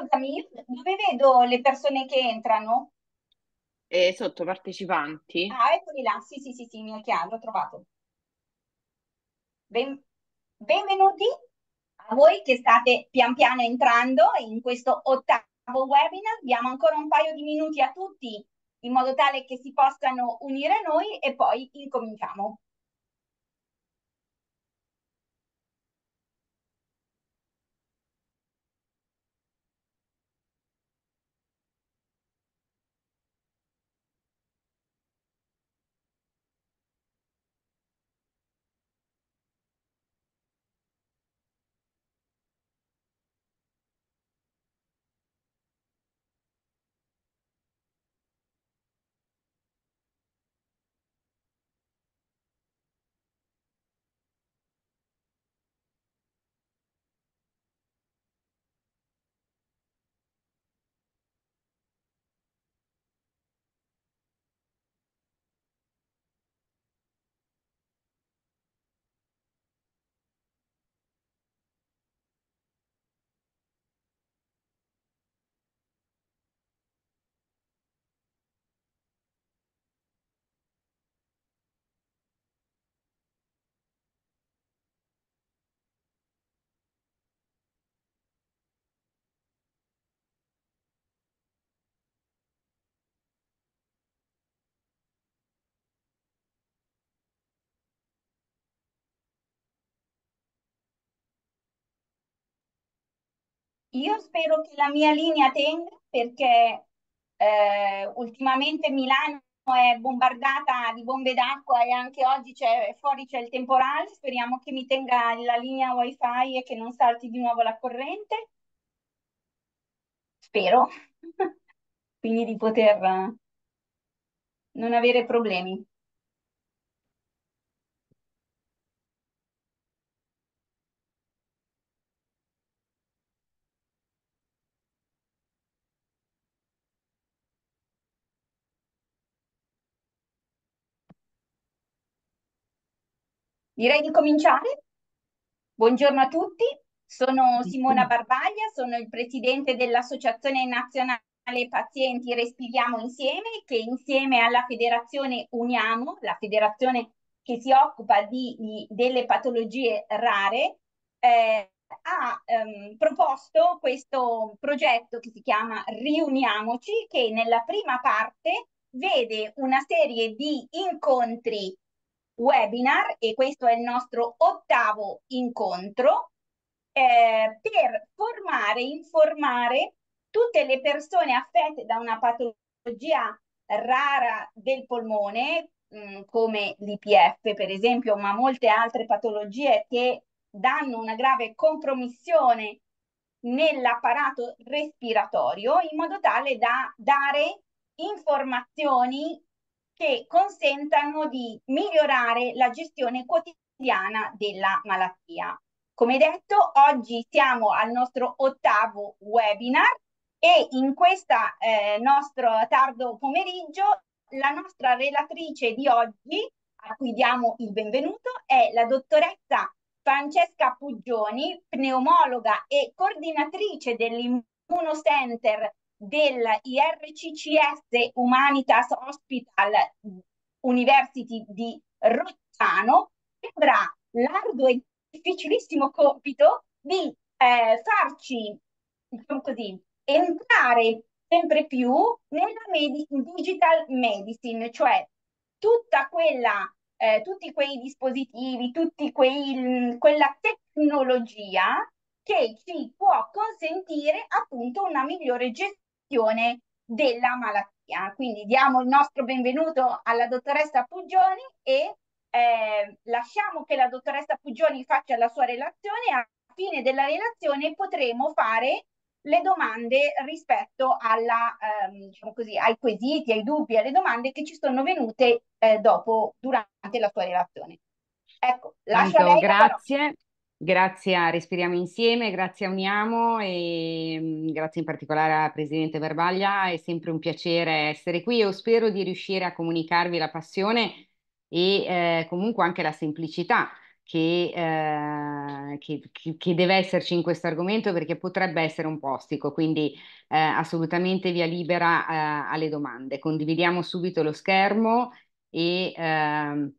scusami, dove vedo le persone che entrano? Eh, sotto partecipanti. Ah, eccoli là, sì, sì, sì, sì, mi è chiaro, l'ho trovato. Ben... Benvenuti a voi che state pian piano entrando in questo ottavo webinar. Diamo ancora un paio di minuti a tutti in modo tale che si possano unire a noi e poi incominciamo. Io spero che la mia linea tenga perché eh, ultimamente Milano è bombardata di bombe d'acqua e anche oggi c'è, fuori c'è il temporale, speriamo che mi tenga la linea wifi e che non salti di nuovo la corrente. Spero, quindi di poter non avere problemi. Direi di cominciare. Buongiorno a tutti, sono Simona Barbaglia, sono il presidente dell'Associazione Nazionale Pazienti Respiriamo Insieme, che insieme alla Federazione Uniamo, la federazione che si occupa di, di, delle patologie rare, eh, ha ehm, proposto questo progetto che si chiama Riuniamoci, che nella prima parte vede una serie di incontri webinar e questo è il nostro ottavo incontro eh, per formare, informare tutte le persone affette da una patologia rara del polmone mm, come l'IPF per esempio ma molte altre patologie che danno una grave compromissione nell'apparato respiratorio in modo tale da dare informazioni che consentano di migliorare la gestione quotidiana della malattia. Come detto, oggi siamo al nostro ottavo webinar e in questo eh, nostro tardo pomeriggio la nostra relatrice di oggi, a cui diamo il benvenuto, è la dottoressa Francesca Puggioni, pneumologa e coordinatrice dell'Immuno Center IRCCS Humanitas Hospital mm, University di Rozzano avrà l'arduo e difficilissimo compito di eh, farci diciamo così, entrare sempre più nella med- digital medicine, cioè tutta quella, eh, tutti quei dispositivi, tutta mm, quella tecnologia che ci può consentire appunto una migliore gestione gestione della malattia. Quindi diamo il nostro benvenuto alla dottoressa Puggioni e eh, lasciamo che la dottoressa Puggioni faccia la sua relazione e alla fine della relazione potremo fare le domande rispetto alla, ehm, diciamo così, ai quesiti, ai dubbi, alle domande che ci sono venute eh, dopo, durante la sua relazione. Ecco, lascio Tanto, a lei. Grazie. Grazie a Respiriamo Insieme, grazie a Uniamo e mm, grazie in particolare al Presidente Verbaglia, è sempre un piacere essere qui. e spero di riuscire a comunicarvi la passione e eh, comunque anche la semplicità che, eh, che, che, deve esserci in questo argomento perché potrebbe essere un postico, quindi eh, assolutamente via libera eh, alle domande. Condividiamo subito lo schermo e ehm,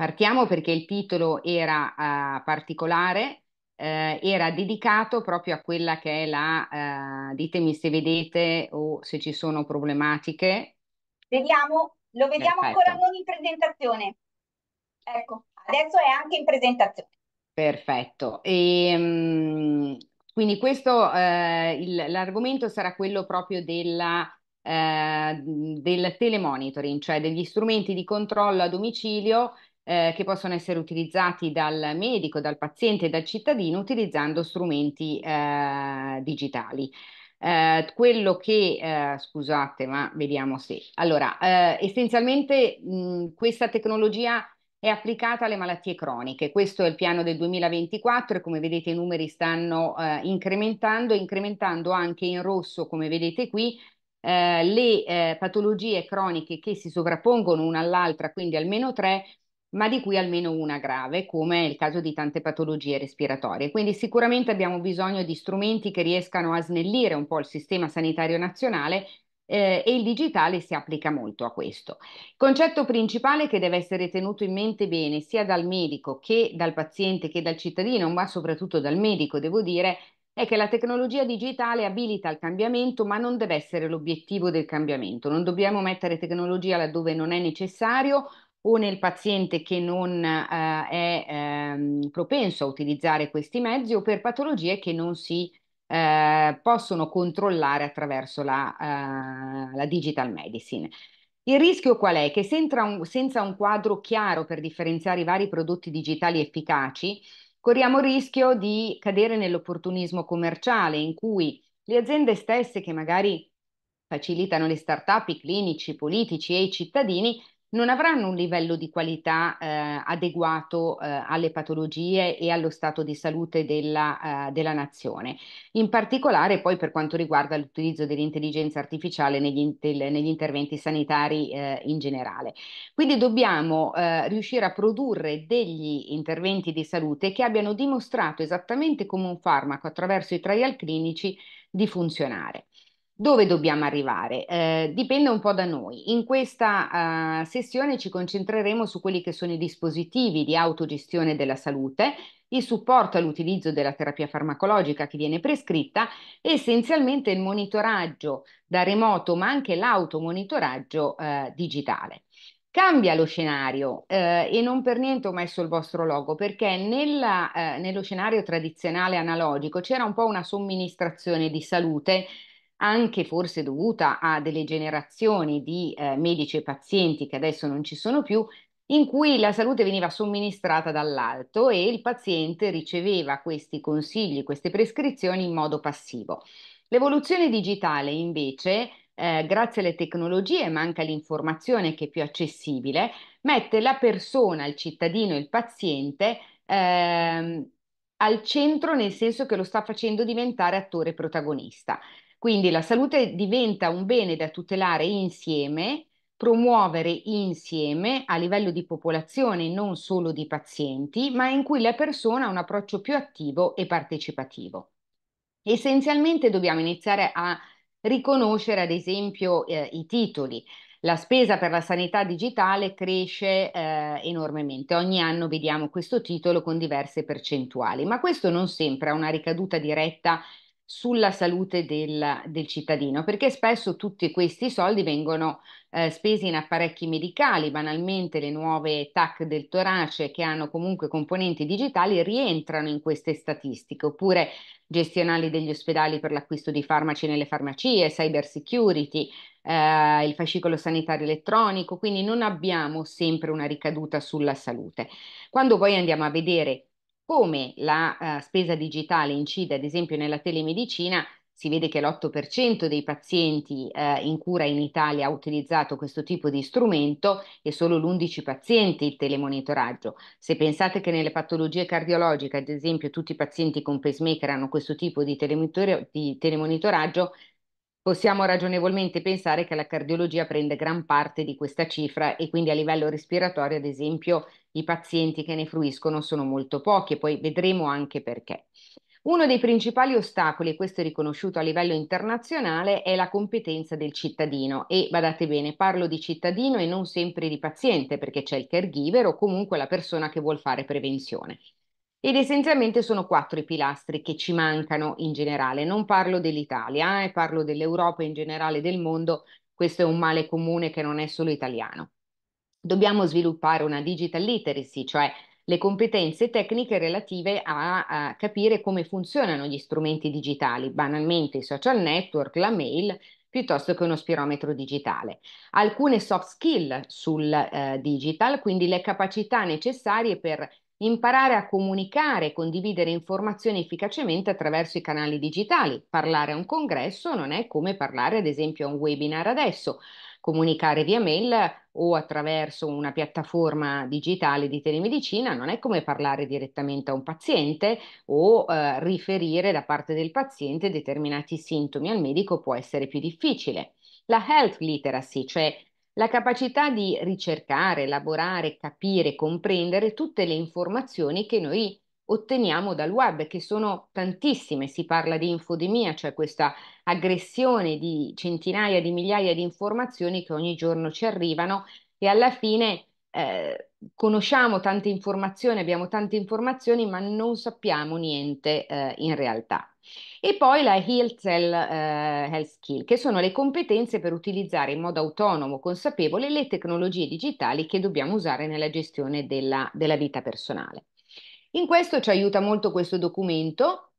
Partiamo perché il titolo era uh, particolare, eh, era dedicato proprio a quella che è la, uh, ditemi se vedete o se ci sono problematiche. Vediamo, lo vediamo Perfetto. ancora non in presentazione. Ecco, adesso è anche in presentazione. Perfetto. E, um, quindi questo, eh, l'argomento sarà quello proprio della... Eh, del telemonitoring, cioè degli strumenti di controllo a domicilio eh, che possono essere utilizzati dal medico, dal paziente, dal cittadino utilizzando strumenti eh, digitali. Eh, quello che, eh, scusate, ma vediamo se. Allora, eh, essenzialmente mh, questa tecnologia è applicata alle malattie croniche. Questo è il piano del 2024 e come vedete i numeri stanno eh, incrementando, incrementando anche in rosso, come vedete qui, eh, le eh, patologie croniche che si sovrappongono una all'altra, quindi almeno tre, ma di cui almeno una grave, come è il caso di tante patologie respiratorie. Quindi sicuramente abbiamo bisogno di strumenti che riescano a snellire un po' il sistema sanitario nazionale eh, e il digitale si applica molto a questo. Il concetto principale che deve essere tenuto in mente bene sia dal medico che dal paziente che dal cittadino, ma soprattutto dal medico, devo dire, è che la tecnologia digitale abilita al cambiamento, ma non deve essere l'obiettivo del cambiamento. Non dobbiamo mettere tecnologia laddove non è necessario o nel paziente che non eh, è ehm, propenso a utilizzare questi mezzi o per patologie che non si eh, possono controllare attraverso la, eh, la, digital medicine. Il rischio qual è? Che senza un, senza un quadro chiaro per differenziare i vari prodotti digitali efficaci, corriamo il rischio di cadere nell'opportunismo commerciale in cui le aziende stesse che magari facilitano le start-up, i clinici, i politici e i cittadini non avranno un livello di qualità eh, adeguato eh, alle patologie e allo stato di salute della, eh, della, nazione. In particolare poi per quanto riguarda l'utilizzo dell'intelligenza artificiale negli, del, negli interventi sanitari eh, in generale. Quindi dobbiamo eh, riuscire a produrre degli interventi di salute che abbiano dimostrato esattamente come un farmaco attraverso i trial clinici di funzionare. Dove dobbiamo arrivare? Eh, dipende un po' da noi. In questa uh, sessione ci concentreremo su quelli che sono i dispositivi di autogestione della salute, il supporto all'utilizzo della terapia farmacologica che viene prescritta e essenzialmente il monitoraggio da remoto, ma anche l'automonitoraggio eh, digitale. Cambia lo scenario eh, e non per niente ho messo il vostro logo perché nella, eh, nello scenario tradizionale analogico c'era un po' una somministrazione di salute anche forse dovuta a delle generazioni di eh, medici e pazienti che adesso non ci sono più, in cui la salute veniva somministrata dall'alto e il paziente riceveva questi consigli, queste prescrizioni in modo passivo. L'evoluzione digitale invece, eh, grazie alle tecnologie, ma anche all'informazione che è più accessibile, mette la persona, il cittadino, il paziente eh, al centro nel senso che lo sta facendo diventare attore protagonista. Quindi la salute diventa un bene da tutelare insieme, promuovere insieme a livello di popolazione, non solo di pazienti, ma in cui la persona ha un approccio più attivo e partecipativo. Essenzialmente dobbiamo iniziare a riconoscere, ad esempio, eh, i titoli. La spesa per la sanità digitale cresce eh, enormemente, ogni anno vediamo questo titolo con diverse percentuali, ma questo non sempre ha una ricaduta diretta sulla salute del, del, cittadino, perché spesso tutti questi soldi vengono eh, spesi in apparecchi medicali, banalmente le nuove TAC del torace che hanno comunque componenti digitali rientrano in queste statistiche, oppure gestionali degli ospedali per l'acquisto di farmaci nelle farmacie, cyber security, eh, il fascicolo sanitario elettronico, quindi non abbiamo sempre una ricaduta sulla salute. Quando poi andiamo a vedere come la uh, spesa digitale incide ad esempio nella telemedicina, si vede che l'8% dei pazienti eh, in cura in Italia ha utilizzato questo tipo di strumento e solo l'11% pazienti il telemonitoraggio. Se pensate che nelle patologie cardiologiche, ad esempio, tutti i pazienti con pacemaker hanno questo tipo di, telemonitoraggio, Possiamo ragionevolmente pensare che la cardiologia prende gran parte di questa cifra e quindi a livello respiratorio, ad esempio, i pazienti che ne fruiscono sono molto pochi e poi vedremo anche perché. Uno dei principali ostacoli, e questo è riconosciuto a livello internazionale, è la competenza del cittadino e badate bene, parlo di cittadino e non sempre di paziente perché c'è il caregiver o comunque la persona che vuole fare prevenzione. Ed essenzialmente sono quattro i pilastri che ci mancano in generale. Non parlo dell'Italia, eh, parlo dell'Europa in generale, del mondo. Questo è un male comune che non è solo italiano. Dobbiamo sviluppare una digital literacy, cioè le competenze tecniche relative a, a capire come funzionano gli strumenti digitali, banalmente i social network, la mail, piuttosto che uno spirometro digitale. Alcune soft skill sul eh, digital, quindi le capacità necessarie per imparare a comunicare e condividere informazioni efficacemente attraverso i canali digitali. Parlare a un congresso non è come parlare ad esempio a un webinar adesso. Comunicare via mail o attraverso una piattaforma digitale di telemedicina non è come parlare direttamente a un paziente o eh, riferire da parte del paziente determinati sintomi al medico può essere più difficile. La health literacy, cioè la capacità di ricercare, elaborare, capire, comprendere tutte le informazioni che noi otteniamo dal web, che sono tantissime. Si parla di infodemia, cioè questa aggressione di centinaia di migliaia di informazioni che ogni giorno ci arrivano e alla fine eh, conosciamo tante informazioni, abbiamo tante informazioni, ma non sappiamo niente eh, in realtà. E poi la HILTEL eh, Health Skill, che sono le competenze per utilizzare in modo autonomo, consapevole, le tecnologie digitali che dobbiamo usare nella gestione della, della vita personale. In questo ci aiuta molto questo documento,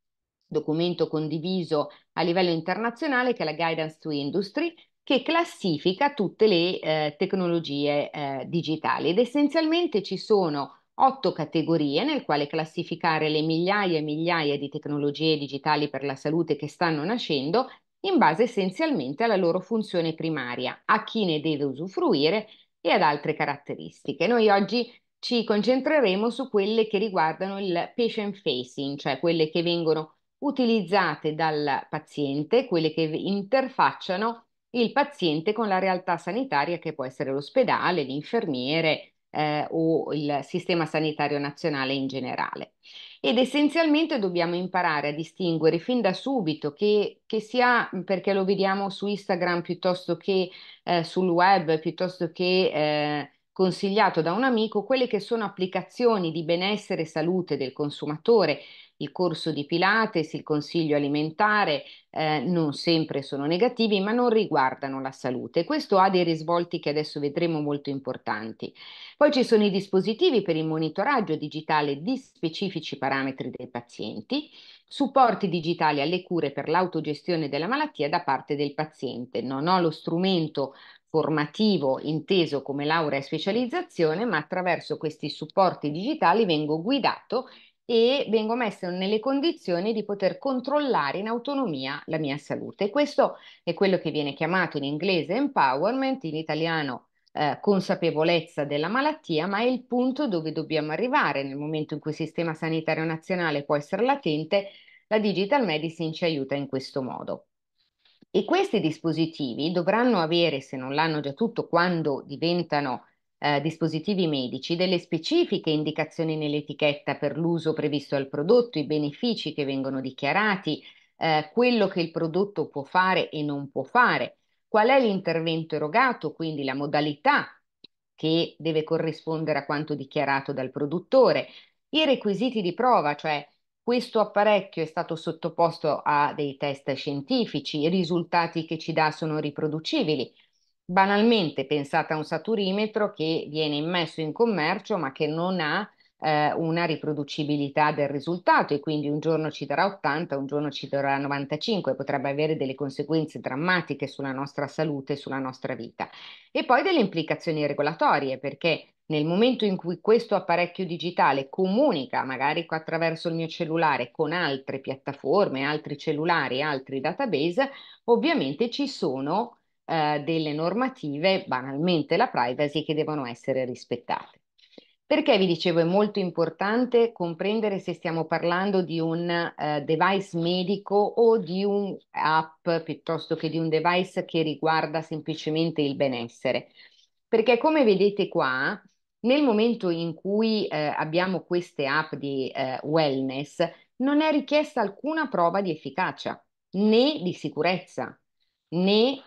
documento condiviso a livello internazionale che è la Guidance to Industry, che classifica tutte le eh, tecnologie eh, digitali ed essenzialmente ci sono otto categorie nel quale classificare le migliaia e migliaia di tecnologie digitali per la salute che stanno nascendo in base essenzialmente alla loro funzione primaria, a chi ne deve usufruire e ad altre caratteristiche. Noi oggi ci concentreremo su quelle che riguardano il patient facing, cioè quelle che vengono utilizzate dal paziente, quelle che interfacciano il paziente con la realtà sanitaria che può essere l'ospedale, l'infermiere eh, o il sistema sanitario nazionale in generale. Ed essenzialmente dobbiamo imparare a distinguere fin da subito che, che sia perché lo vediamo su Instagram piuttosto che eh, sul web, piuttosto che eh, consigliato da un amico, quelle che sono applicazioni di benessere e salute del consumatore il corso di Pilates, il consiglio alimentare, eh, non sempre sono negativi, ma non riguardano la salute. Questo ha dei risvolti che adesso vedremo molto importanti. Poi ci sono i dispositivi per il monitoraggio digitale di specifici parametri dei pazienti, supporti digitali alle cure per l'autogestione della malattia da parte del paziente. Non ho lo strumento formativo inteso come laurea e specializzazione, ma attraverso questi supporti digitali vengo guidato e vengo messo nelle condizioni di poter controllare in autonomia la mia salute. questo è quello che viene chiamato in inglese empowerment, in italiano eh, consapevolezza della malattia, ma è il punto dove dobbiamo arrivare nel momento in cui il sistema sanitario nazionale può essere latente, la digital medicine ci aiuta in questo modo. E questi dispositivi dovranno avere, se non l'hanno già tutto, quando diventano eh, dispositivi medici delle specifiche indicazioni nell'etichetta per l'uso previsto al prodotto, i benefici che vengono dichiarati, eh, quello che il prodotto può fare e non può fare, qual è l'intervento erogato, quindi la modalità che deve corrispondere a quanto dichiarato dal produttore, i requisiti di prova, cioè questo apparecchio è stato sottoposto a dei test scientifici, i risultati che ci dà sono riproducibili, banalmente pensate a un saturimetro che viene immesso in commercio ma che non ha eh, una riproducibilità del risultato e quindi un giorno ci darà 80, un giorno ci darà 95, potrebbe avere delle conseguenze drammatiche sulla nostra salute e sulla nostra vita. E poi delle implicazioni regolatorie perché nel momento in cui questo apparecchio digitale comunica, magari attraverso il mio cellulare, con altre piattaforme, altri cellulari, altri database, ovviamente ci sono eh, delle normative, banalmente la privacy, che devono essere rispettate. Perché vi dicevo è molto importante comprendere se stiamo parlando di un eh, device medico o di un app piuttosto che di un device che riguarda semplicemente il benessere. Perché come vedete qua, nel momento in cui eh, abbiamo queste app di eh, wellness, non è richiesta alcuna prova di efficacia, né di sicurezza, né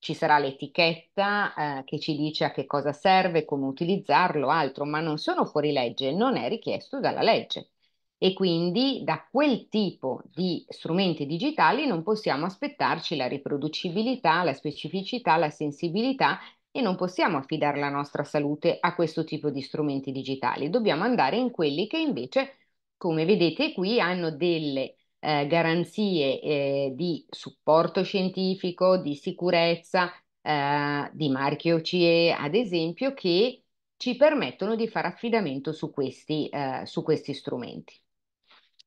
ci sarà l'etichetta eh, che ci dice a che cosa serve, come utilizzarlo, altro, ma non sono fuori legge, non è richiesto dalla legge. E quindi da quel tipo di strumenti digitali non possiamo aspettarci la riproducibilità, la specificità, la sensibilità e non possiamo affidare la nostra salute a questo tipo di strumenti digitali. Dobbiamo andare in quelli che invece, come vedete qui, hanno delle eh, garanzie eh, di supporto scientifico, di sicurezza, eh, di marchio CE, ad esempio, che ci permettono di fare affidamento su questi, eh, su questi strumenti.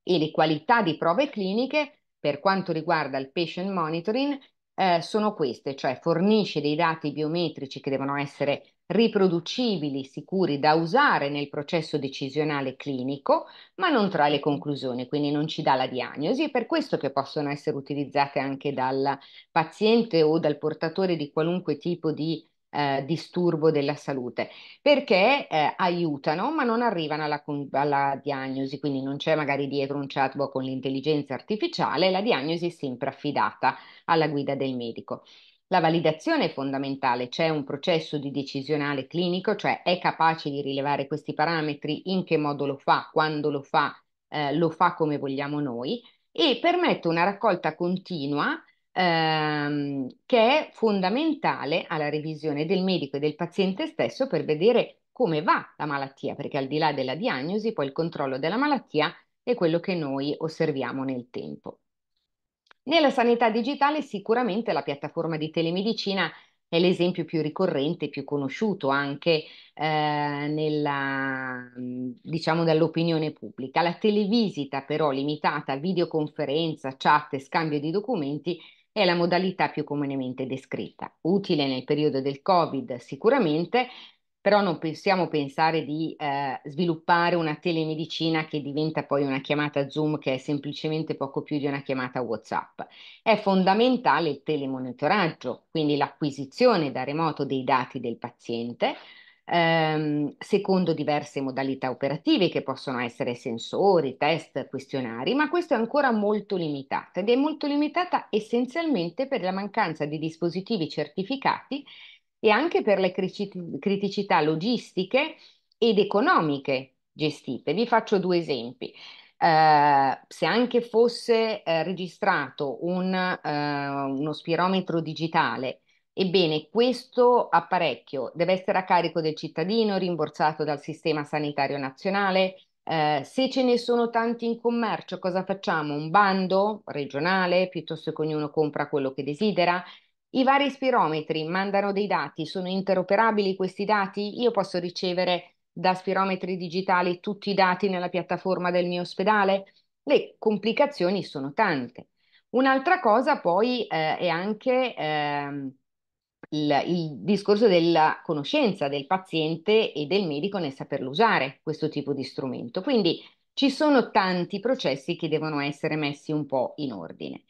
E le qualità di prove cliniche, per quanto riguarda il patient monitoring, eh, sono queste, cioè fornisce dei dati biometrici che devono essere riproducibili, sicuri da usare nel processo decisionale clinico, ma non tra le conclusioni, quindi non ci dà la diagnosi. È per questo che possono essere utilizzate anche dal paziente o dal portatore di qualunque tipo di eh, disturbo della salute, perché eh, aiutano ma non arrivano alla, alla diagnosi, quindi non c'è magari dietro un chatbot con l'intelligenza artificiale, la diagnosi è sempre affidata alla guida del medico. La validazione è fondamentale, c'è un processo di decisionale clinico, cioè è capace di rilevare questi parametri, in che modo lo fa, quando lo fa, eh, lo fa come vogliamo noi e permette una raccolta continua ehm, che è fondamentale alla revisione del medico e del paziente stesso per vedere come va la malattia, perché al di là della diagnosi poi il controllo della malattia è quello che noi osserviamo nel tempo. Nella sanità digitale sicuramente la piattaforma di telemedicina è l'esempio più ricorrente, più conosciuto anche eh, nella, diciamo, dall'opinione pubblica. La televisita però limitata a videoconferenza, chat e scambio di documenti è la modalità più comunemente descritta. Utile nel periodo del Covid sicuramente, però non possiamo pensare di eh, sviluppare una telemedicina che diventa poi una chiamata Zoom che è semplicemente poco più di una chiamata WhatsApp. È fondamentale il telemonitoraggio, quindi l'acquisizione da remoto dei dati del paziente ehm, secondo diverse modalità operative che possono essere sensori, test, questionari, ma questo è ancora molto limitato ed è molto limitata essenzialmente per la mancanza di dispositivi certificati e anche per le criticità logistiche ed economiche gestite. Vi faccio due esempi. Eh, se anche fosse eh, registrato un, eh, uno spirometro digitale, ebbene questo apparecchio deve essere a carico del cittadino, rimborsato dal Sistema Sanitario Nazionale, eh, se ce ne sono tanti in commercio, cosa facciamo? Un bando regionale piuttosto che ognuno compra quello che desidera? I vari spirometri mandano dei dati, sono interoperabili questi dati? Io posso ricevere da spirometri digitali tutti i dati nella piattaforma del mio ospedale? Le complicazioni sono tante. Un'altra cosa poi eh, è anche eh, il, il, discorso della conoscenza del paziente e del medico nel saperlo usare questo tipo di strumento. Quindi ci sono tanti processi che devono essere messi un po' in ordine.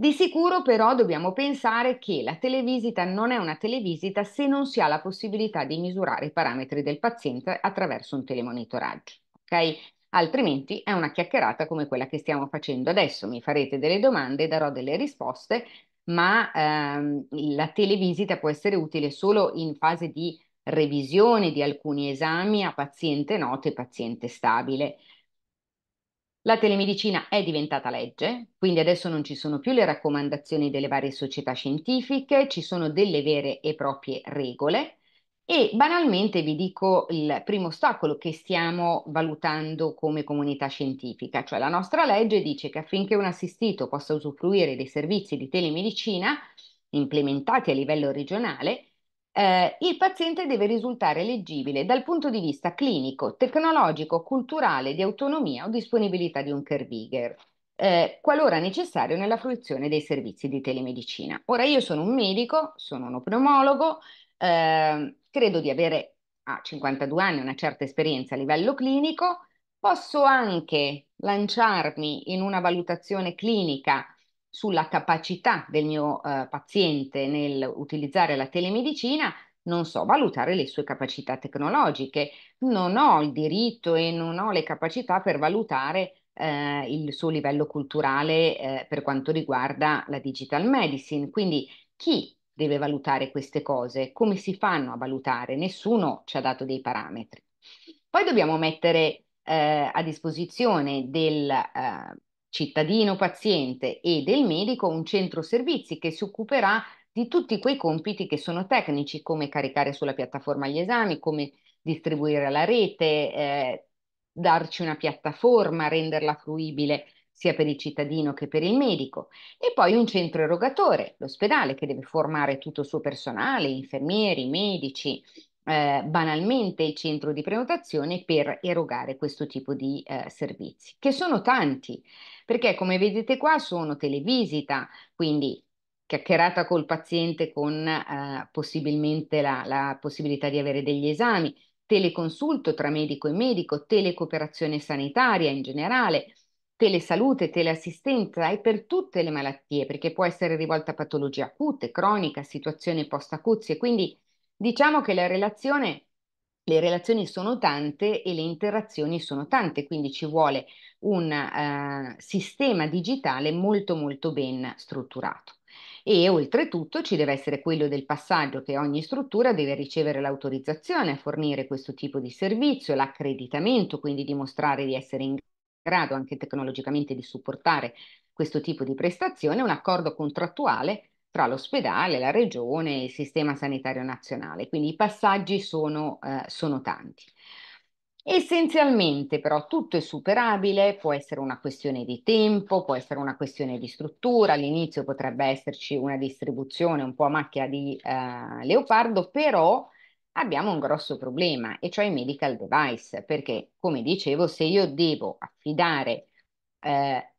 Di sicuro però dobbiamo pensare che la televisita non è una televisita se non si ha la possibilità di misurare i parametri del paziente attraverso un telemonitoraggio. ok? Altrimenti è una chiacchierata come quella che stiamo facendo adesso. Mi farete delle domande, darò delle risposte, ma ehm, la televisita può essere utile solo in fase di revisione di alcuni esami a paziente noto e paziente stabile. La telemedicina è diventata legge, quindi adesso non ci sono più le raccomandazioni delle varie società scientifiche, ci sono delle vere e proprie regole e banalmente vi dico il primo ostacolo che stiamo valutando come comunità scientifica, cioè la nostra legge dice che affinché un assistito possa usufruire dei servizi di telemedicina implementati a livello regionale, eh, il paziente deve risultare leggibile dal punto di vista clinico, tecnologico, culturale, di autonomia o disponibilità di un caregiver, eh, qualora necessario nella fruizione dei servizi di telemedicina. Ora io sono un medico, sono un pneumologo, eh, credo di avere a 52 anni una certa esperienza a livello clinico, posso anche lanciarmi in una valutazione clinica sulla capacità del mio eh, paziente nel utilizzare la telemedicina, non so valutare le sue capacità tecnologiche, non ho il diritto e non ho le capacità per valutare eh, il suo livello culturale eh, per quanto riguarda la digital medicine. Quindi chi deve valutare queste cose? Come si fanno a valutare? Nessuno ci ha dato dei parametri. Poi dobbiamo mettere eh, a disposizione del eh, cittadino paziente e del medico un centro servizi che si occuperà di tutti quei compiti che sono tecnici, come caricare sulla piattaforma gli esami, come distribuire la rete, eh, darci una piattaforma, renderla fruibile sia per il cittadino che per il medico, e poi un centro erogatore, l'ospedale, che deve formare tutto il suo personale, infermieri, medici, eh, banalmente il centro di prenotazione per erogare questo tipo di eh, servizi, che sono tanti perché come vedete qua sono televisita, quindi chiacchierata col paziente con eh, possibilmente la, la possibilità di avere degli esami, teleconsulto tra medico e medico, telecooperazione sanitaria in generale, telesalute, teleassistenza e per tutte le malattie, perché può essere rivolta a patologie acute, cronica, situazioni post-acuzie. Quindi diciamo che la relazione le relazioni sono tante e le interazioni sono tante, quindi ci vuole un eh, sistema digitale molto molto ben strutturato. E oltretutto ci deve essere quello del passaggio che ogni struttura deve ricevere l'autorizzazione a fornire questo tipo di servizio, l'accreditamento, quindi dimostrare di essere in grado anche tecnologicamente di supportare questo tipo di prestazione, un accordo contrattuale tra l'ospedale, la regione e il sistema sanitario nazionale, quindi i passaggi sono, eh, sono tanti. Essenzialmente però tutto è superabile, può essere una questione di tempo, può essere una questione di struttura, all'inizio potrebbe esserci una distribuzione un po' a macchia di eh, leopardo, però abbiamo un grosso problema e cioè i medical device, perché come dicevo se io devo affidare eh,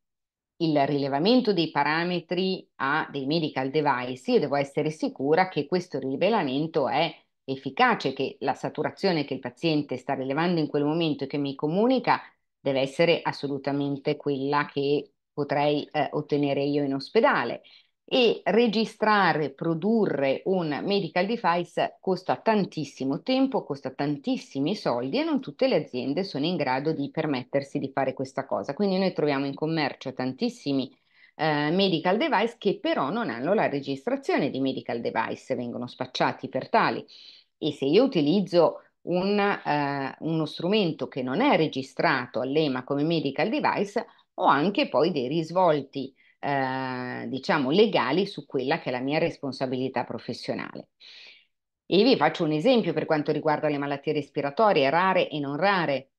il rilevamento dei parametri a dei medical device, io devo essere sicura che questo rilevamento è efficace, che la saturazione che il paziente sta rilevando in quel momento e che mi comunica deve essere assolutamente quella che potrei eh, ottenere io in ospedale e registrare, produrre un medical device costa tantissimo tempo, costa tantissimi soldi e non tutte le aziende sono in grado di permettersi di fare questa cosa. Quindi noi troviamo in commercio tantissimi eh, medical device che però non hanno la registrazione di medical device, vengono spacciati per tali. E se io utilizzo un, eh, uno strumento che non è registrato all'EMA come medical device, ho anche poi dei risvolti eh, diciamo, legali su quella che è la mia responsabilità professionale. E vi faccio un esempio per quanto riguarda le malattie respiratorie, rare e non rare.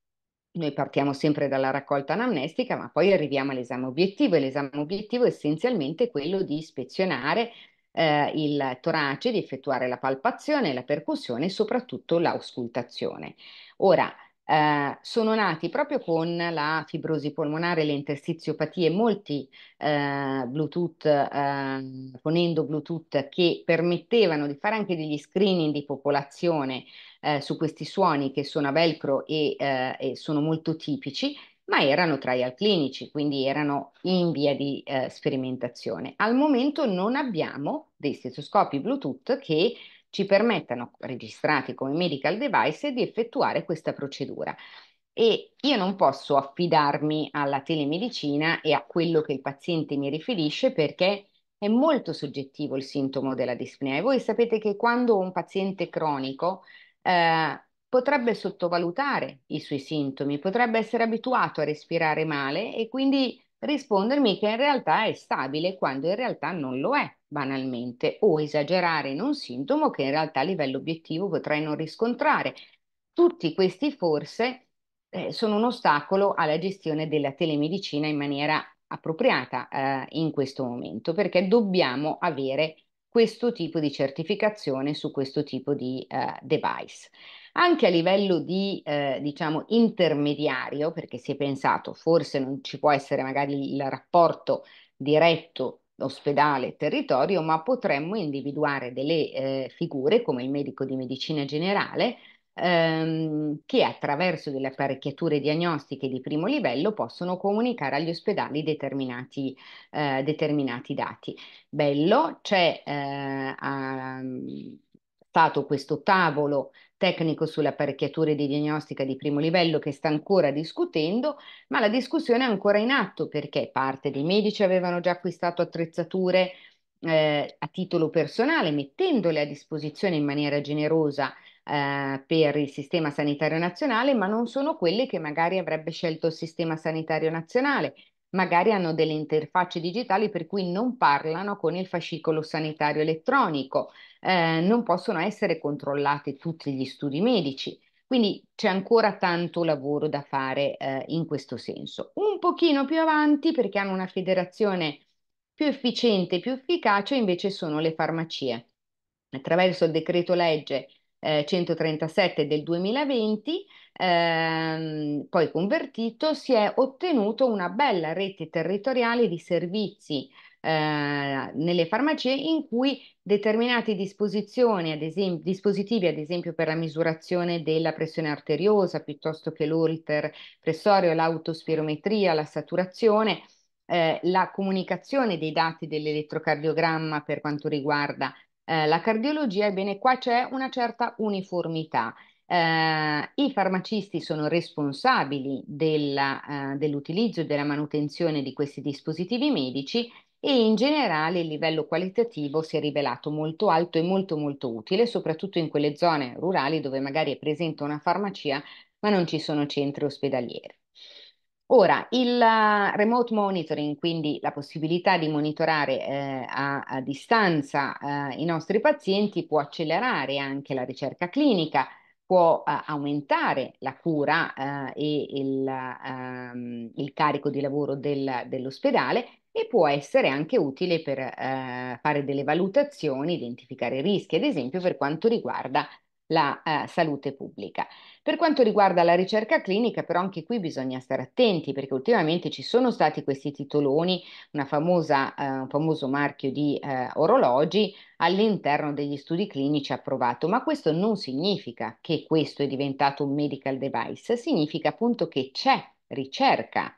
Noi partiamo sempre dalla raccolta anamnestica, ma poi arriviamo all'esame obiettivo e l'esame obiettivo è essenzialmente quello di ispezionare eh, il torace, di effettuare la palpazione, la percussione e soprattutto l'auscultazione. Ora, eh, sono nati proprio con la fibrosi polmonare, le interstiziopatie, molti eh, Bluetooth, eh, ponendo Bluetooth che permettevano di fare anche degli screening di popolazione eh, su questi suoni che sono a velcro e, eh, e sono molto tipici ma erano trial clinici, quindi erano in via di eh, sperimentazione. Al momento non abbiamo dei stetoscopi Bluetooth che ci permettano, registrati come medical device, di effettuare questa procedura. E io non posso affidarmi alla telemedicina e a quello che il paziente mi riferisce perché è molto soggettivo il sintomo della dispnea. E voi sapete che quando un paziente cronico eh, potrebbe sottovalutare i suoi sintomi, potrebbe essere abituato a respirare male e quindi rispondermi che in realtà è stabile quando in realtà non lo è banalmente, o esagerare in un sintomo che in realtà a livello obiettivo potrai non riscontrare. Tutti questi forse eh, sono un ostacolo alla gestione della telemedicina in maniera appropriata eh, in questo momento, perché dobbiamo avere questo tipo di certificazione su questo tipo di eh, device. Anche a livello di, eh, diciamo, intermediario, perché si è pensato forse non ci può essere magari il rapporto diretto ospedale e territorio, ma potremmo individuare delle eh, figure come il medico di medicina generale ehm, che attraverso delle apparecchiature diagnostiche di primo livello possono comunicare agli ospedali determinati, eh, determinati dati. Bello, c'è eh, a, stato questo tavolo tecnico sulle apparecchiature di diagnostica di primo livello che sta ancora discutendo, ma la discussione è ancora in atto perché parte dei medici avevano già acquistato attrezzature eh, a titolo personale, mettendole a disposizione in maniera generosa eh, per il sistema sanitario nazionale, ma non sono quelle che magari avrebbe scelto il sistema sanitario nazionale magari hanno delle interfacce digitali per cui non parlano con il fascicolo sanitario elettronico, eh, non possono essere controllati tutti gli studi medici. Quindi c'è ancora tanto lavoro da fare eh, in questo senso. Un pochino più avanti, perché hanno una federazione più efficiente e più efficace, invece sono le farmacie. Attraverso il decreto legge 137 eh, del 2020, ehm, poi convertito, si è ottenuto una bella rete territoriale di servizi eh, nelle farmacie in cui determinati disposizioni, ad esempio, dispositivi ad esempio per la misurazione della pressione arteriosa piuttosto che l'ulter pressorio, l'autospirometria, la saturazione, eh, la comunicazione dei dati dell'elettrocardiogramma per quanto riguarda eh, la cardiologia, ebbene qua c'è una certa uniformità. Eh, I farmacisti sono responsabili della, eh, dell'utilizzo e della manutenzione di questi dispositivi medici e in generale il livello qualitativo si è rivelato molto alto e molto molto utile, soprattutto in quelle zone rurali dove magari è presente una farmacia ma non ci sono centri ospedalieri. Ora, il eh, remote monitoring, quindi la possibilità di monitorare eh, a, a, distanza eh, i nostri pazienti, può accelerare anche la ricerca clinica, può eh, aumentare la cura eh, e il, ehm, il, carico di lavoro del, dell'ospedale e può essere anche utile per eh, fare delle valutazioni, identificare rischi, ad esempio per quanto riguarda la eh, salute pubblica. Per quanto riguarda la ricerca clinica, però anche qui bisogna stare attenti perché ultimamente ci sono stati questi titoloni, famosa, eh, un famoso marchio di eh, orologi all'interno degli studi clinici approvato, ma questo non significa che questo è diventato un medical device, significa appunto che c'è ricerca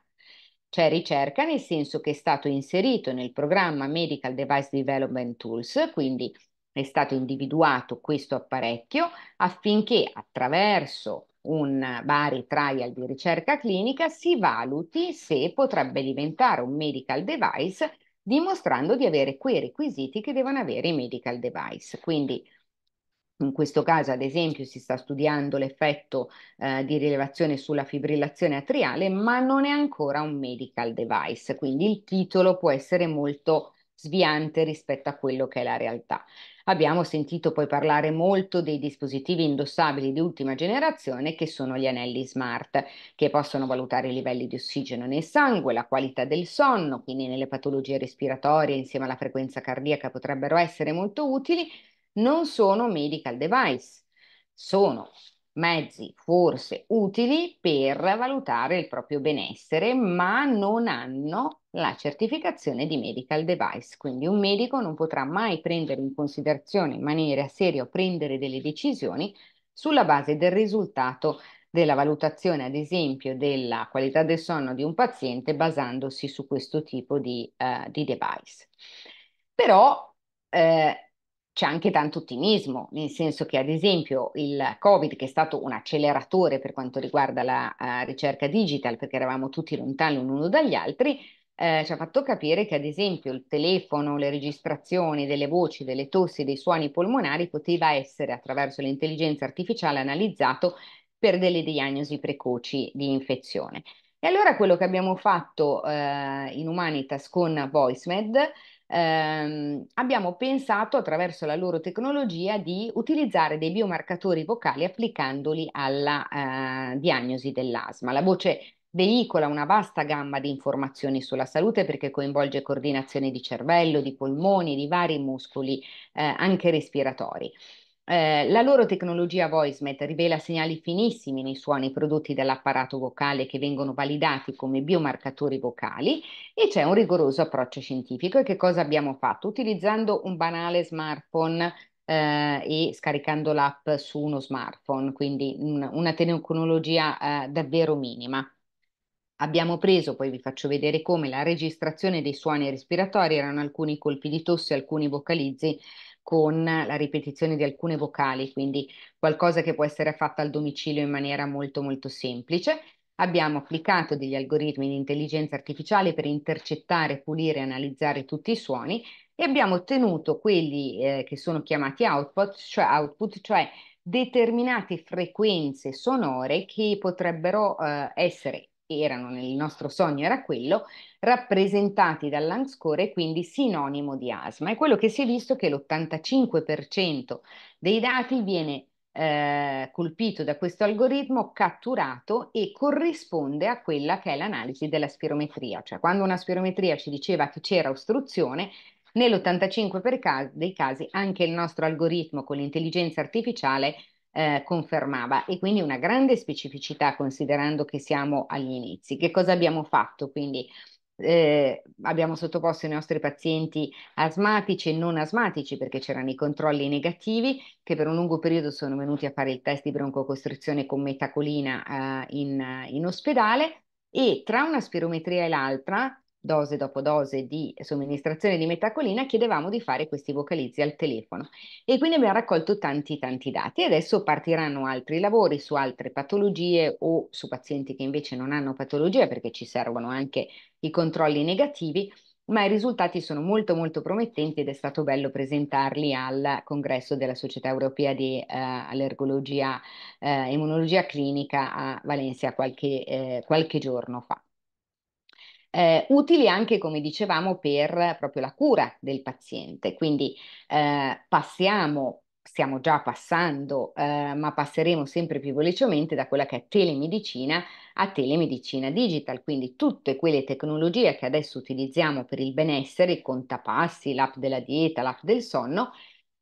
c'è ricerca nel senso che è stato inserito nel programma Medical Device Development Tools, quindi è stato individuato questo apparecchio affinché attraverso un vari trial di ricerca clinica si valuti se potrebbe diventare un medical device dimostrando di avere quei requisiti che devono avere i medical device. Quindi in questo caso, ad esempio, si sta studiando l'effetto eh, di rilevazione sulla fibrillazione atriale, ma non è ancora un medical device, quindi il titolo può essere molto sviante rispetto a quello che è la realtà. Abbiamo sentito poi parlare molto dei dispositivi indossabili di ultima generazione che sono gli anelli smart, che possono valutare i livelli di ossigeno nel sangue, la qualità del sonno, quindi nelle patologie respiratorie insieme alla frequenza cardiaca potrebbero essere molto utili, non sono medical device, sono mezzi forse utili per valutare il proprio benessere, ma non hanno la certificazione di medical device. Quindi un medico non potrà mai prendere in considerazione in maniera seria o prendere delle decisioni sulla base del risultato della valutazione, ad esempio, della qualità del sonno di un paziente basandosi su questo tipo di, uh, di device. Però eh, c'è anche tanto ottimismo, nel senso che ad esempio il Covid, che è stato un acceleratore per quanto riguarda la uh, ricerca digital, perché eravamo tutti lontani l'uno dagli altri, eh, ci ha fatto capire che ad esempio il telefono, le registrazioni delle voci, delle tossi, dei suoni polmonari poteva essere attraverso l'intelligenza artificiale analizzato per delle diagnosi precoci di infezione. E allora quello che abbiamo fatto eh, in Humanitas con VoiceMed, ehm, abbiamo pensato attraverso la loro tecnologia di utilizzare dei biomarcatori vocali applicandoli alla eh, diagnosi dell'asma. La voce veicola una vasta gamma di informazioni sulla salute perché coinvolge coordinazione di cervello, di polmoni, di vari muscoli, eh, anche respiratori. Eh, la loro tecnologia VoiceMet rivela segnali finissimi nei suoni prodotti dall'apparato vocale che vengono validati come biomarcatori vocali e c'è un rigoroso approccio scientifico. E che cosa abbiamo fatto? Utilizzando un banale smartphone eh, e scaricando l'app su uno smartphone, quindi un, una tecnologia eh, davvero minima. Abbiamo preso, poi vi faccio vedere come, la registrazione dei suoni respiratori, erano alcuni colpi di tosse, alcuni vocalizzi con la ripetizione di alcune vocali, quindi qualcosa che può essere fatto al domicilio in maniera molto molto semplice. Abbiamo applicato degli algoritmi di intelligenza artificiale per intercettare, pulire e analizzare tutti i suoni e abbiamo ottenuto quelli eh, che sono chiamati output, cioè, output, cioè determinate frequenze sonore che potrebbero eh, essere erano nel nostro sogno era quello, rappresentati dall'anscore e quindi sinonimo di asma. È quello che si è visto che l'85% dei dati viene eh, colpito da questo algoritmo, catturato e corrisponde a quella che è l'analisi della spirometria, cioè quando una spirometria ci diceva che c'era ostruzione, nell'85% dei casi anche il nostro algoritmo con l'intelligenza artificiale eh, confermava e quindi una grande specificità considerando che siamo agli inizi. Che cosa abbiamo fatto quindi? Eh, abbiamo sottoposto i nostri pazienti asmatici e non asmatici perché c'erano i controlli negativi che per un lungo periodo sono venuti a fare il test di broncocostrizione con metacolina eh, in, in ospedale e tra una spirometria e l'altra dose dopo dose di somministrazione di metacolina, chiedevamo di fare questi vocalizzi al telefono e quindi abbiamo raccolto tanti tanti dati adesso partiranno altri lavori su altre patologie o su pazienti che invece non hanno patologia perché ci servono anche i controlli negativi, ma i risultati sono molto molto promettenti ed è stato bello presentarli al congresso della Società Europea di eh, Allergologia e eh, Immunologia Clinica a Valencia qualche, eh, qualche giorno fa eh, utili anche, come dicevamo, per proprio la cura del paziente. Quindi eh, passiamo stiamo già passando, eh, ma passeremo sempre più velocemente da quella che è telemedicina a telemedicina digital, quindi tutte quelle tecnologie che adesso utilizziamo per il benessere, il contapassi, l'app della dieta, l'app del sonno,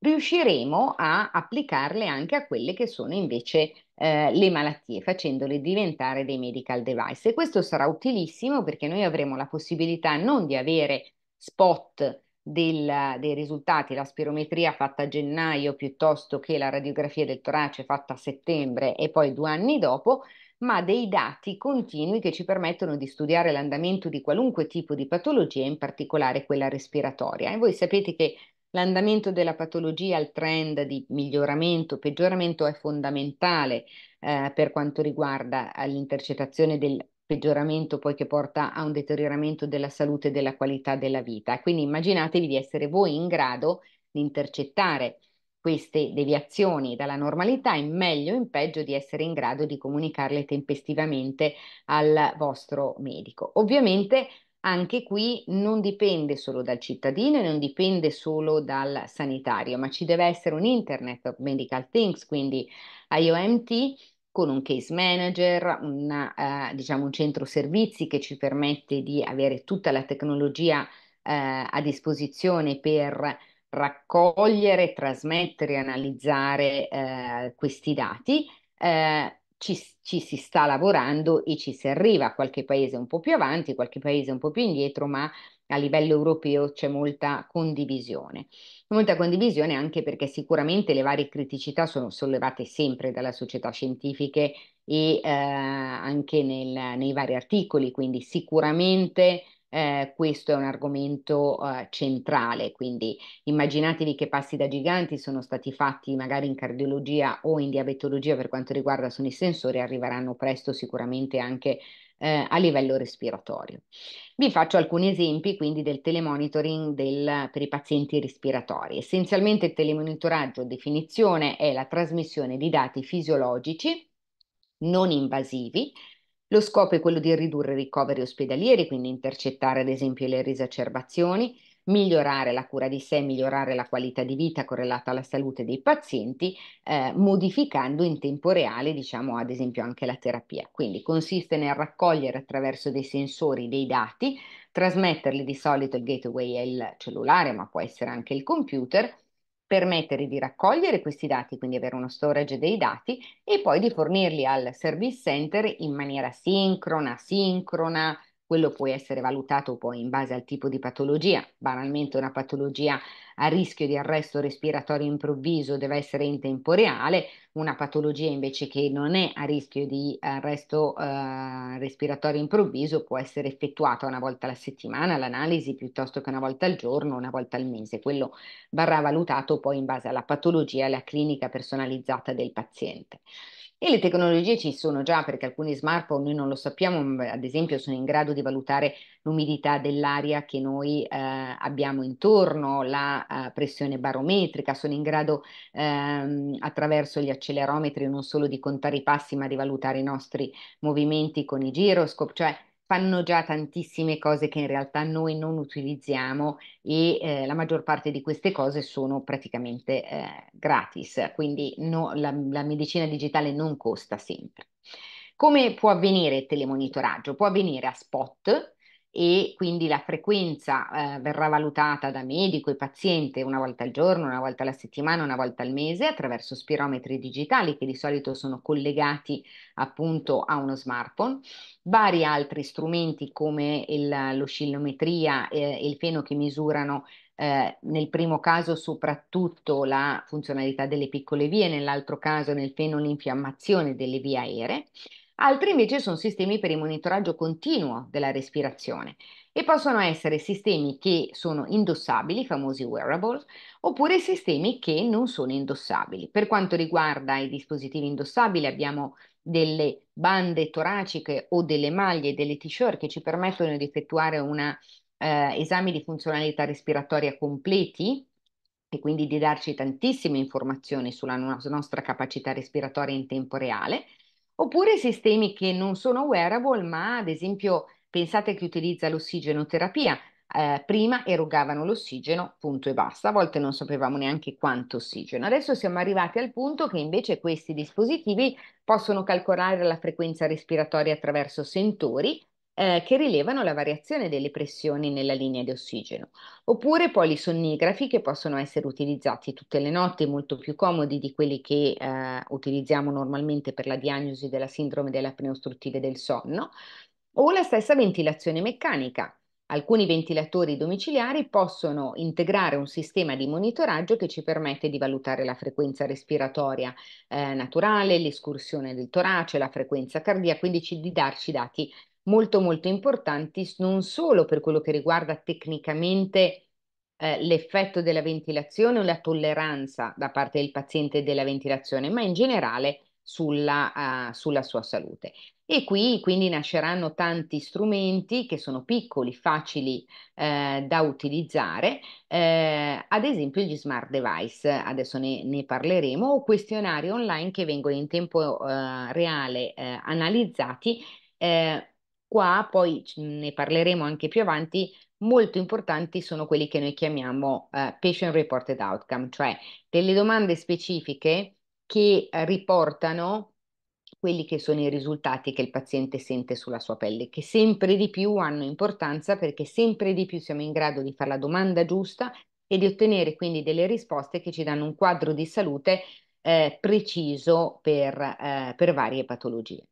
riusciremo a applicarle anche a quelle che sono invece eh, le malattie, facendole diventare dei medical device. E questo sarà utilissimo perché noi avremo la possibilità non di avere spot del, dei risultati, la spirometria fatta a gennaio piuttosto che la radiografia del torace fatta a settembre e poi due anni dopo, ma dei dati continui che ci permettono di studiare l'andamento di qualunque tipo di patologia, in particolare quella respiratoria. E voi sapete che L'andamento della patologia, il trend di miglioramento, peggioramento è fondamentale eh, per quanto riguarda eh, l'intercettazione del peggioramento poi che porta a un deterioramento della salute e della qualità della vita. Quindi immaginatevi di essere voi in grado di intercettare queste deviazioni dalla normalità, e meglio in peggio di essere in grado di comunicarle tempestivamente al vostro medico. Ovviamente anche qui non dipende solo dal cittadino e non dipende solo dal sanitario, ma ci deve essere un Internet of Medical Things, quindi IOMT con un case manager, una, eh, diciamo un centro servizi che ci permette di avere tutta la tecnologia eh, a disposizione per raccogliere, trasmettere e analizzare eh, questi dati. Eh, ci, ci, si sta lavorando e ci si arriva, qualche paese un po' più avanti, qualche paese un po' più indietro, ma a livello europeo c'è molta condivisione. Molta condivisione anche perché sicuramente le varie criticità sono sollevate sempre dalle società scientifiche e eh, anche nel, nei vari articoli, quindi sicuramente eh, questo è un argomento eh, centrale, quindi immaginatevi che passi da giganti sono stati fatti magari in cardiologia o in diabetologia per quanto riguarda sono i sensori, arriveranno presto sicuramente anche eh, a livello respiratorio. Vi faccio alcuni esempi quindi del telemonitoring del, per i pazienti respiratori. Essenzialmente il telemonitoraggio, definizione, è la trasmissione di dati fisiologici non invasivi lo scopo è quello di ridurre i ricoveri ospedalieri, quindi intercettare ad esempio le risacerbazioni, migliorare la cura di sé, migliorare la qualità di vita correlata alla salute dei pazienti, eh, modificando in tempo reale, diciamo, ad esempio anche la terapia. Quindi consiste nel raccogliere attraverso dei sensori dei dati, trasmetterli di solito il gateway è il cellulare, ma può essere anche il computer permettere di raccogliere questi dati, quindi avere uno storage dei dati e poi di fornirli al service center in maniera sincrona, sincrona, quello può essere valutato poi in base al tipo di patologia, banalmente una patologia a rischio di arresto respiratorio improvviso deve essere in tempo reale, una patologia invece che non è a rischio di arresto eh, respiratorio improvviso può essere effettuata una volta alla settimana l'analisi piuttosto che una volta al giorno, una volta al mese. Quello verrà valutato poi in base alla patologia e alla clinica personalizzata del paziente. E le tecnologie ci sono già perché alcuni smartphone, noi non lo sappiamo, ad esempio sono in grado di valutare l'umidità dell'aria che noi eh, abbiamo intorno, la eh, pressione barometrica, sono in grado ehm, attraverso gli accelerometri non solo di contare i passi ma di valutare i nostri movimenti con i giroscope, cioè fanno già tantissime cose che in realtà noi non utilizziamo e eh, la maggior parte di queste cose sono praticamente eh, gratis, quindi no, la, la medicina digitale non costa sempre. Come può avvenire il telemonitoraggio? Può avvenire a spot, e quindi la frequenza eh, verrà valutata da medico e paziente una volta al giorno, una volta alla settimana, una volta al mese attraverso spirometri digitali che di solito sono collegati appunto a uno smartphone, vari altri strumenti come l'oscillometria eh, e eh, il feno che misurano eh, nel primo caso soprattutto la funzionalità delle piccole vie, nell'altro caso nel feno l'infiammazione delle vie aeree Altri invece sono sistemi per il monitoraggio continuo della respirazione e possono essere sistemi che sono indossabili, i famosi wearables, oppure sistemi che non sono indossabili. Per quanto riguarda i dispositivi indossabili abbiamo delle bande toraciche o delle maglie, delle t-shirt che ci permettono di effettuare una, eh, esami di funzionalità respiratoria completi, e quindi di darci tantissime informazioni sulla nostra capacità respiratoria in tempo reale. Oppure sistemi che non sono wearable, ma ad esempio pensate che utilizza l'ossigenoterapia. Eh, prima erogavano l'ossigeno, punto e basta. A volte non sapevamo neanche quanto ossigeno. Adesso siamo arrivati al punto che invece questi dispositivi possono calcolare la frequenza respiratoria attraverso sentori, eh, che rilevano la variazione delle pressioni nella linea di ossigeno, oppure polisonnigrafi che possono essere utilizzati tutte le notti, molto più comodi di quelli che eh, utilizziamo normalmente per la diagnosi della sindrome dell'apnea ostruttiva del sonno, o la stessa ventilazione meccanica. Alcuni ventilatori domiciliari possono integrare un sistema di monitoraggio che ci permette di valutare la frequenza respiratoria eh, naturale, l'escursione del torace, la frequenza cardiaca, quindi di darci dati molto molto importanti non solo per quello che riguarda tecnicamente eh, l'effetto della ventilazione o la tolleranza da parte del paziente della ventilazione, ma in generale sulla, uh, sulla sua salute. E qui quindi nasceranno tanti strumenti che sono piccoli, facili eh, da utilizzare, eh, ad esempio gli smart device, adesso ne, ne, parleremo, o questionari online che vengono in tempo eh, reale eh, analizzati Qua poi ne parleremo anche più avanti, molto importanti sono quelli che noi chiamiamo eh, patient reported outcome, cioè delle domande specifiche che riportano quelli che sono i risultati che il paziente sente sulla sua pelle, che sempre di più hanno importanza perché sempre di più siamo in grado di fare la domanda giusta e di ottenere quindi delle risposte che ci danno un quadro di salute eh, preciso per, eh, per varie patologie.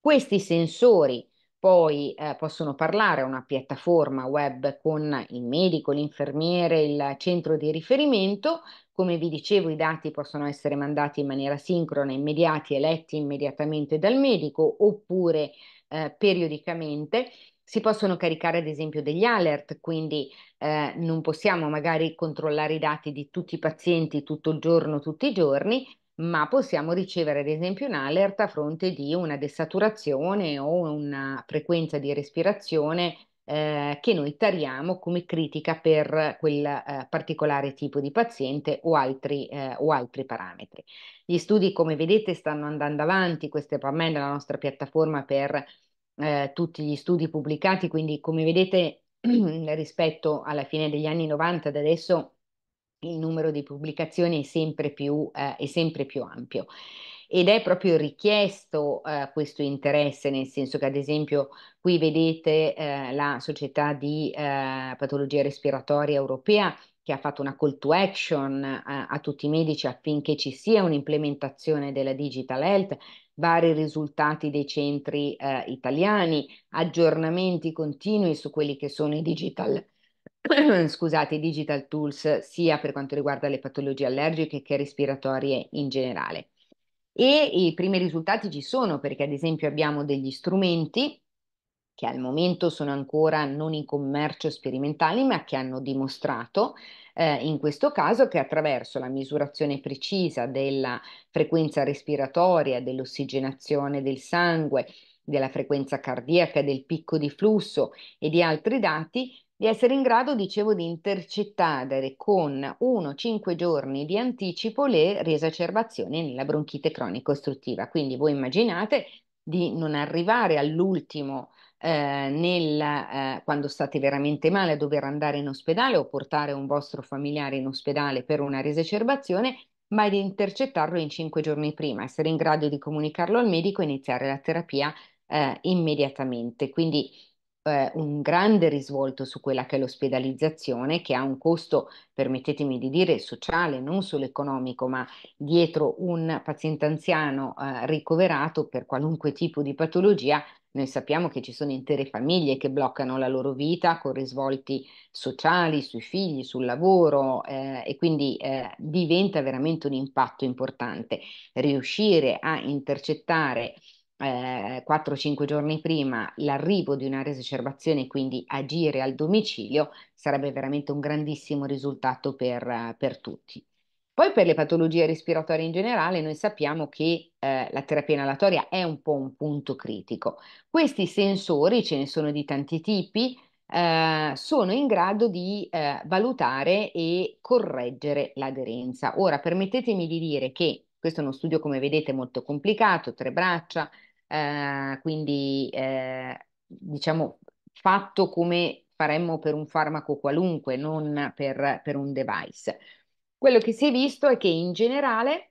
Questi sensori poi eh, possono parlare a una piattaforma web con il medico, l'infermiere, il centro di riferimento. Come vi dicevo, i dati possono essere mandati in maniera sincrona, immediati e letti immediatamente dal medico oppure eh, periodicamente. Si possono caricare ad esempio degli alert, quindi eh, non possiamo magari controllare i dati di tutti i pazienti tutto il giorno, tutti i giorni, ma possiamo ricevere ad esempio un alert a fronte di una desaturazione o una frequenza di respirazione eh, che noi tariamo come critica per quel eh, particolare tipo di paziente o altri, eh, o altri, parametri. Gli studi, come vedete, stanno andando avanti, questa è per me la nostra piattaforma per eh, tutti gli studi pubblicati, quindi come vedete rispetto alla fine degli anni 90 ad adesso il numero di pubblicazioni è sempre più, eh, è sempre più ampio. Ed è proprio richiesto eh, questo interesse, nel senso che ad esempio qui vedete eh, la società di eh, patologia respiratoria europea che ha fatto una call to action eh, a tutti i medici affinché ci sia un'implementazione della digital health, vari risultati dei centri eh, italiani, aggiornamenti continui su quelli che sono i digital Ehm, scusate, digital tools sia per quanto riguarda le patologie allergiche che respiratorie in generale. E i primi risultati ci sono perché ad esempio abbiamo degli strumenti che al momento sono ancora non in commercio sperimentali, ma che hanno dimostrato eh, in questo caso che attraverso la misurazione precisa della frequenza respiratoria, dell'ossigenazione del sangue, della frequenza cardiaca, del picco di flusso e di altri dati, di essere in grado, dicevo, di intercettare con 1-5 giorni di anticipo le riesacerbazioni nella bronchite cronico-ostruttiva. Quindi voi immaginate di non arrivare all'ultimo eh, nel, eh, quando state veramente male a dover andare in ospedale o portare un vostro familiare in ospedale per una riesacerbazione, ma di intercettarlo in 5 giorni prima, essere in grado di comunicarlo al medico e iniziare la terapia eh, immediatamente. Quindi eh, un grande risvolto su quella che è l'ospedalizzazione, che ha un costo, permettetemi di dire, sociale, non solo economico, ma dietro un paziente anziano eh, ricoverato per qualunque tipo di patologia, noi sappiamo che ci sono intere famiglie che bloccano la loro vita con risvolti sociali sui figli, sul lavoro eh, e quindi eh, diventa veramente un impatto importante. Riuscire a intercettare eh, 4-5 giorni prima l'arrivo di una resocerbazione, quindi agire al domicilio, sarebbe veramente un grandissimo risultato per, eh, per tutti. Poi per le patologie respiratorie in generale noi sappiamo che eh, la terapia inalatoria è un po' un punto critico. Questi sensori, ce ne sono di tanti tipi, eh, sono in grado di eh, valutare e correggere l'aderenza. Ora permettetemi di dire che questo è uno studio, come vedete, molto complicato, tre braccia, eh, quindi eh, diciamo fatto come faremmo per un farmaco qualunque, non per, per un device. Quello che si è visto è che in generale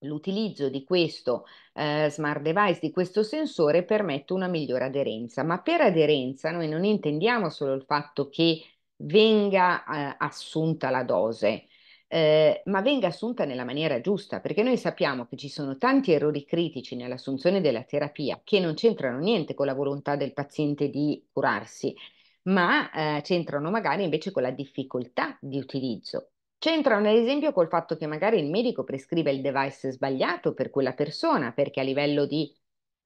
l'utilizzo di questo eh, smart device, di questo sensore, permette una migliore aderenza, ma per aderenza noi non intendiamo solo il fatto che venga eh, assunta la dose, eh, ma venga assunta nella maniera giusta, perché noi sappiamo che ci sono tanti errori critici nell'assunzione della terapia che non c'entrano niente con la volontà del paziente di curarsi, ma eh, c'entrano magari invece con la difficoltà di utilizzo. C'entrano ad esempio col fatto che magari il medico prescrive il device sbagliato per quella persona, perché a livello di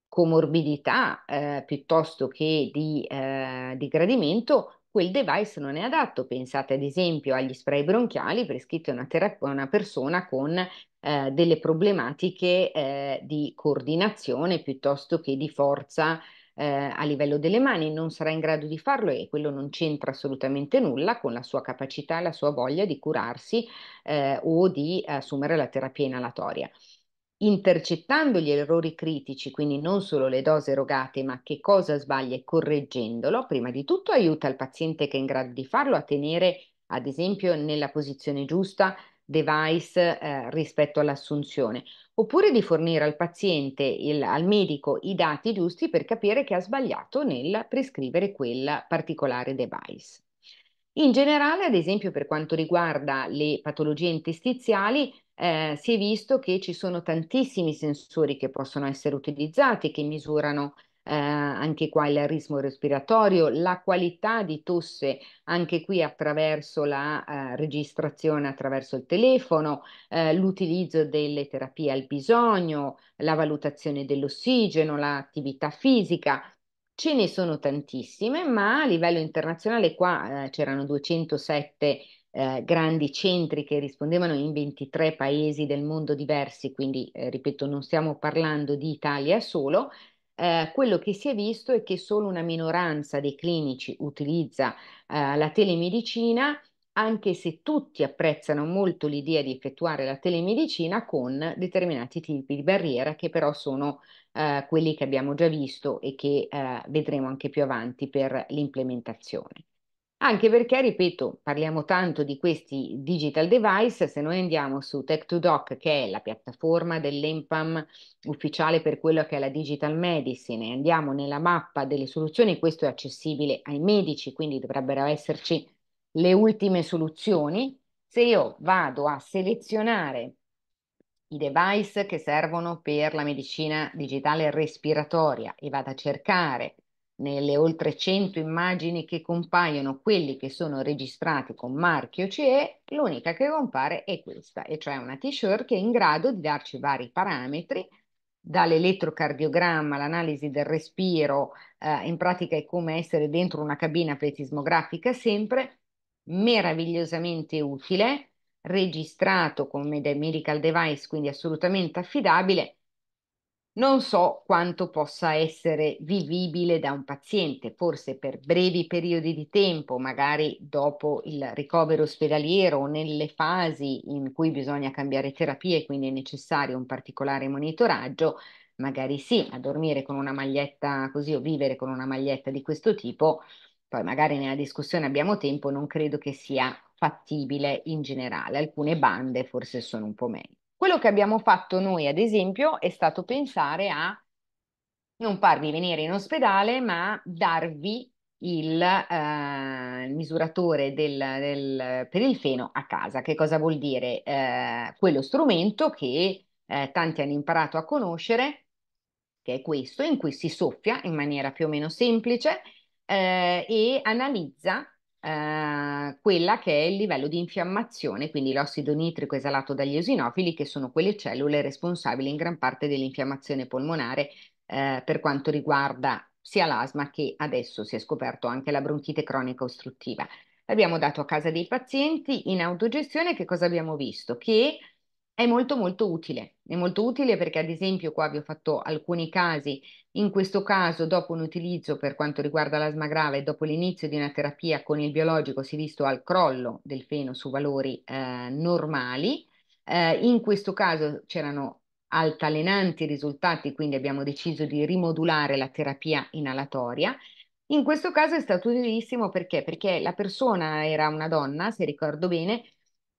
comorbidità eh, piuttosto che di, eh, di gradimento quel device non è adatto. Pensate ad esempio agli spray bronchiali prescritti a una, terap- una persona con eh, delle problematiche eh, di coordinazione piuttosto che di forza eh, a livello delle mani, non sarà in grado di farlo e quello non c'entra assolutamente nulla con la sua capacità e la sua voglia di curarsi eh, o di assumere la terapia inalatoria intercettando gli errori critici, quindi non solo le dose erogate, ma che cosa sbaglia e correggendolo, prima di tutto aiuta il paziente che è in grado di farlo a tenere, ad esempio, nella posizione giusta device eh, rispetto all'assunzione, oppure di fornire al paziente, il, al medico, i dati giusti per capire che ha sbagliato nel prescrivere quel particolare device. In generale, ad esempio per quanto riguarda le patologie interstiziali, eh, si è visto che ci sono tantissimi sensori che possono essere utilizzati, che misurano eh, anche qua il ritmo respiratorio, la qualità di tosse anche qui attraverso la eh, registrazione attraverso il telefono, eh, l'utilizzo delle terapie al bisogno, la valutazione dell'ossigeno, l'attività fisica. Ce ne sono tantissime, ma a livello internazionale qua eh, c'erano 207 eh, grandi centri che rispondevano in 23 paesi del mondo diversi, quindi eh, ripeto non stiamo parlando di Italia solo, eh, quello che si è visto è che solo una minoranza dei clinici utilizza eh, la telemedicina, anche se tutti apprezzano molto l'idea di effettuare la telemedicina con determinati tipi di barriera che però sono eh, quelli che abbiamo già visto e che eh, vedremo anche più avanti per l'implementazione. Anche perché, ripeto, parliamo tanto di questi digital device, se noi andiamo su Tech2Doc, che è la piattaforma dell'EMPAM ufficiale per quello che è la digital medicine, e andiamo nella mappa delle soluzioni, questo è accessibile ai medici, quindi dovrebbero esserci le ultime soluzioni. Se io vado a selezionare i device che servono per la medicina digitale respiratoria e vado a cercare nelle oltre 100 immagini che compaiono, quelli che sono registrati con marchio CE, l'unica che compare è questa, e cioè una t-shirt che è in grado di darci vari parametri, dall'elettrocardiogramma, l'analisi del respiro, eh, in pratica è come essere dentro una cabina pletismografica sempre, meravigliosamente utile, registrato come medical device, quindi assolutamente affidabile, non so quanto possa essere vivibile da un paziente, forse per brevi periodi di tempo, magari dopo il ricovero ospedaliero o nelle fasi in cui bisogna cambiare terapia e quindi è necessario un particolare monitoraggio, magari sì, a dormire con una maglietta così o vivere con una maglietta di questo tipo, poi magari nella discussione abbiamo tempo, non credo che sia fattibile in generale. Alcune bande forse sono un po' meglio. Quello che abbiamo fatto noi, ad esempio, è stato pensare a non farvi venire in ospedale, ma darvi il, eh, misuratore del, del, per il feno a casa. Che cosa vuol dire? Eh, quello strumento che eh, tanti hanno imparato a conoscere, che è questo, in cui si soffia in maniera più o meno semplice eh, e analizza eh, quella che è il livello di infiammazione, quindi l'ossido nitrico esalato dagli eosinofili, che sono quelle cellule responsabili in gran parte dell'infiammazione polmonare eh, per quanto riguarda sia l'asma che adesso si è scoperto anche la bronchite cronica ostruttiva. L'abbiamo dato a casa dei pazienti in autogestione, che cosa abbiamo visto? Che è molto molto utile. È molto utile perché ad esempio qua vi ho fatto alcuni casi, in questo caso dopo un utilizzo per quanto riguarda l'asma grave e dopo l'inizio di una terapia con il biologico si è visto al crollo del feno su valori eh, normali, eh, in questo caso c'erano altalenanti risultati, quindi abbiamo deciso di rimodulare la terapia inalatoria. In questo caso è stato utilissimo perché? Perché la persona era una donna, se ricordo bene,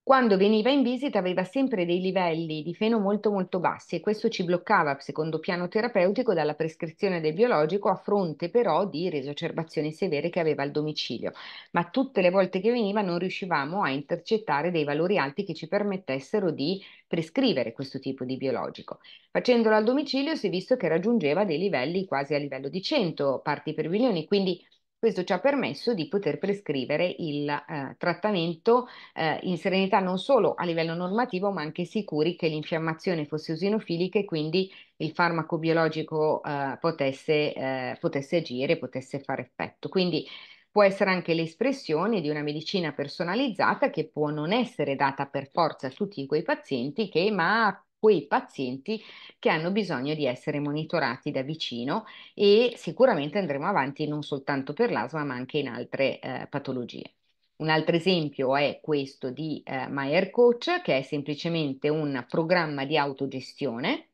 quando veniva in visita aveva sempre dei livelli di feno molto molto bassi e questo ci bloccava, secondo piano terapeutico, dalla prescrizione del biologico a fronte però di resocerbazioni severe che aveva al domicilio. Ma tutte le volte che veniva non riuscivamo a intercettare dei valori alti che ci permettessero di prescrivere questo tipo di biologico. Facendolo al domicilio si è visto che raggiungeva dei livelli quasi a livello di 100 parti per milioni, quindi questo ci ha permesso di poter prescrivere il eh, trattamento eh, in serenità non solo a livello normativo, ma anche sicuri che l'infiammazione fosse eosinofilica e quindi il farmaco biologico eh, potesse, eh, potesse agire, potesse fare effetto. Quindi può essere anche l'espressione di una medicina personalizzata che può non essere data per forza a tutti quei pazienti che ma quei pazienti che hanno bisogno di essere monitorati da vicino e sicuramente andremo avanti non soltanto per l'asma ma anche in altre eh, patologie. Un altro esempio è questo di eh, My Coach che è semplicemente un programma di autogestione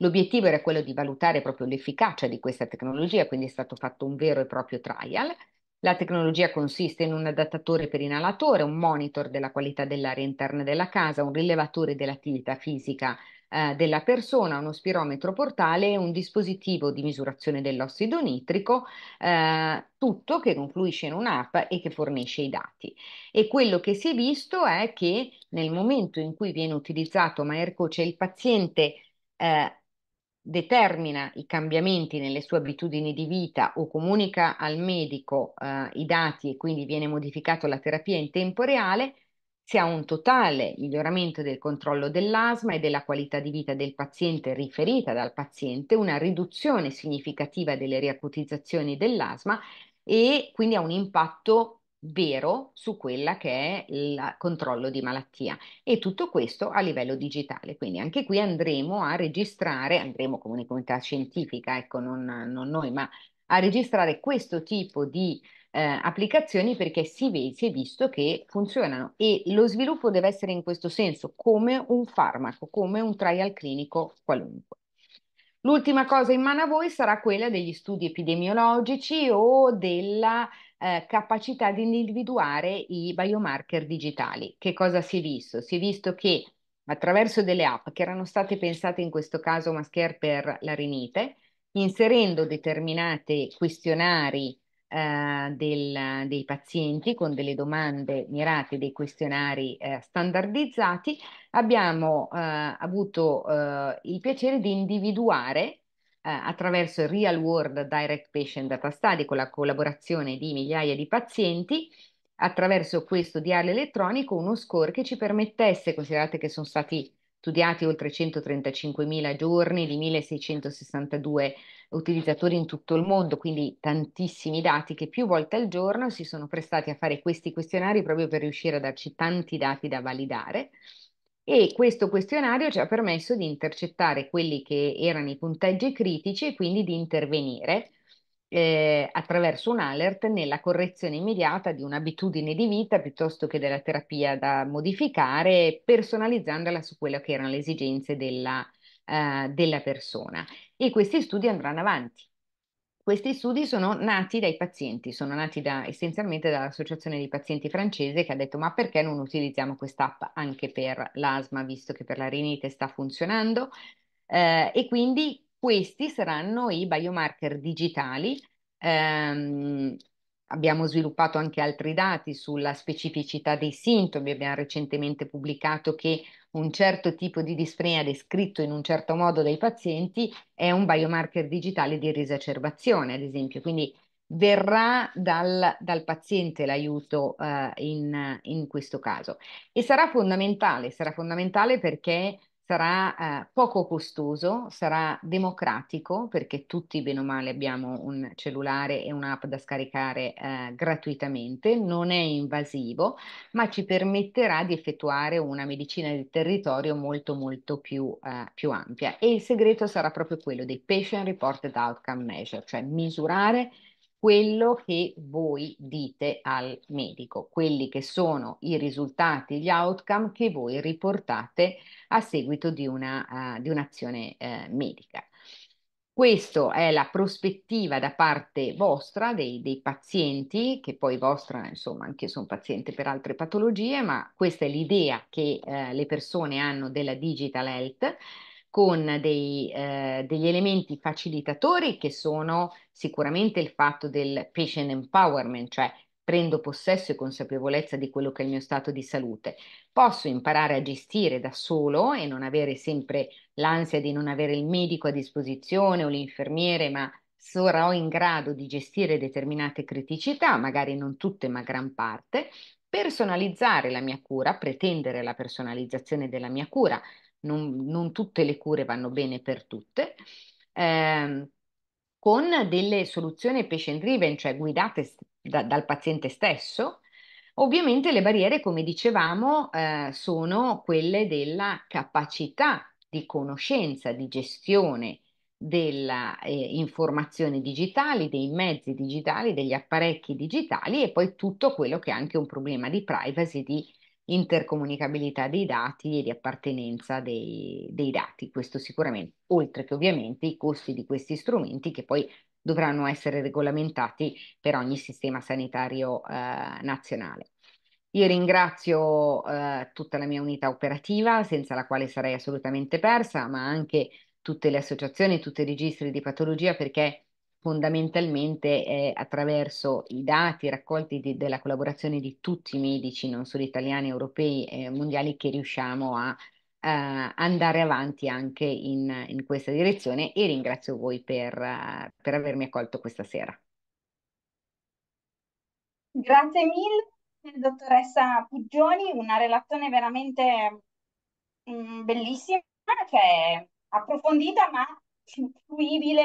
L'obiettivo era quello di valutare proprio l'efficacia di questa tecnologia, quindi è stato fatto un vero e proprio trial la tecnologia consiste in un adattatore per inalatore, un monitor della qualità dell'aria interna della casa, un rilevatore dell'attività fisica eh, della persona, uno spirometro portale e un dispositivo di misurazione dell'ossido nitrico, eh, tutto che confluisce in un'app e che fornisce i dati. E quello che si è visto è che nel momento in cui viene utilizzato MyAirCo, cioè il paziente eh, determina i cambiamenti nelle sue abitudini di vita o comunica al medico eh, i dati e quindi viene modificata la terapia in tempo reale, si ha un totale miglioramento del controllo dell'asma e della qualità di vita del paziente riferita dal paziente, una riduzione significativa delle riacutizzazioni dell'asma e quindi ha un impatto vero su quella che è il controllo di malattia e tutto questo a livello digitale. Quindi anche qui andremo a registrare, andremo come comunità scientifica, ecco non, non noi, ma a registrare questo tipo di eh, applicazioni perché si, ve- si, è visto che funzionano e lo sviluppo deve essere in questo senso, come un farmaco, come un trial clinico qualunque. L'ultima cosa in mano a voi sarà quella degli studi epidemiologici o della eh, capacità di individuare i biomarker digitali. Che cosa si è visto? Si è visto che attraverso delle app che erano state pensate in questo caso Mascher per la rinite, inserendo determinati questionari eh, del, dei pazienti con delle domande mirate, dei questionari eh, standardizzati, abbiamo eh, avuto eh, il piacere di individuare eh, attraverso il Real World Direct Patient Data Study con la collaborazione di migliaia di pazienti attraverso questo diario elettronico uno score che ci permettesse, considerate che sono stati studiati oltre 135.000 giorni di 1.662 utilizzatori in tutto il mondo, quindi tantissimi dati che più volte al giorno si sono prestati a fare questi questionari proprio per riuscire a darci tanti dati da validare e questo questionario ci ha permesso di intercettare quelli che erano i punteggi critici e quindi di intervenire eh, attraverso un alert nella correzione immediata di un'abitudine di vita piuttosto che della terapia da modificare, personalizzandola su quelle che erano le esigenze della, eh, della persona. E questi studi andranno avanti questi studi sono nati dai pazienti, sono nati da, essenzialmente dall'associazione dei pazienti francese che ha detto ma perché non utilizziamo quest'app anche per l'asma visto che per la rinite sta funzionando eh, e quindi questi saranno i biomarker digitali. Eh, abbiamo sviluppato anche altri dati sulla specificità dei sintomi, abbiamo recentemente pubblicato che un certo tipo di disprenia descritto in un certo modo dai pazienti è un biomarker digitale di risacerbazione, ad esempio. Quindi verrà dal, dal paziente l'aiuto eh, in, in, questo caso. E sarà fondamentale, sarà fondamentale perché sarà eh, poco costoso, sarà democratico perché tutti bene o male abbiamo un cellulare e un'app da scaricare eh, gratuitamente, non è invasivo, ma ci permetterà di effettuare una medicina del territorio molto molto più, eh, più ampia e il segreto sarà proprio quello dei patient reported outcome measure, cioè misurare quello che voi dite al medico, quelli che sono i risultati, gli outcome che voi riportate a seguito di, una, uh, di un'azione uh, medica. Questa è la prospettiva da parte vostra dei, dei, pazienti, che poi vostra, insomma, anche io sono paziente per altre patologie, ma questa è l'idea che eh, le persone hanno della digital health con dei, eh, degli elementi facilitatori che sono sicuramente il fatto del patient empowerment, cioè prendo possesso e consapevolezza di quello che è il mio stato di salute. Posso imparare a gestire da solo e non avere sempre l'ansia di non avere il medico a disposizione o l'infermiere, ma sarò in grado di gestire determinate criticità, magari non tutte, ma gran parte, personalizzare la mia cura, pretendere la personalizzazione della mia cura, non, non tutte le cure vanno bene per tutte, eh, con delle soluzioni patient driven, cioè guidate da, dal paziente stesso. Ovviamente le barriere, come dicevamo, eh, sono quelle della capacità di conoscenza, di gestione delle eh, informazioni digitali, dei mezzi digitali, degli apparecchi digitali e poi tutto quello che è anche un problema di privacy, di intercomunicabilità dei dati e di appartenenza dei, dei dati, questo sicuramente, oltre che ovviamente i costi di questi strumenti che poi dovranno essere regolamentati per ogni sistema sanitario eh, nazionale. Io ringrazio eh, tutta la mia unità operativa, senza la quale sarei assolutamente persa, ma anche tutte le associazioni, tutti i registri di patologia, perché fondamentalmente eh, attraverso i dati raccolti di, della collaborazione di tutti i medici, non solo italiani, europei e mondiali, che riusciamo a eh, andare avanti anche in, in, questa direzione e ringrazio voi per, uh, per avermi accolto questa sera. Grazie mille, dottoressa Puggioni, una relazione veramente mh, mm, bellissima, che è approfondita ma fruibile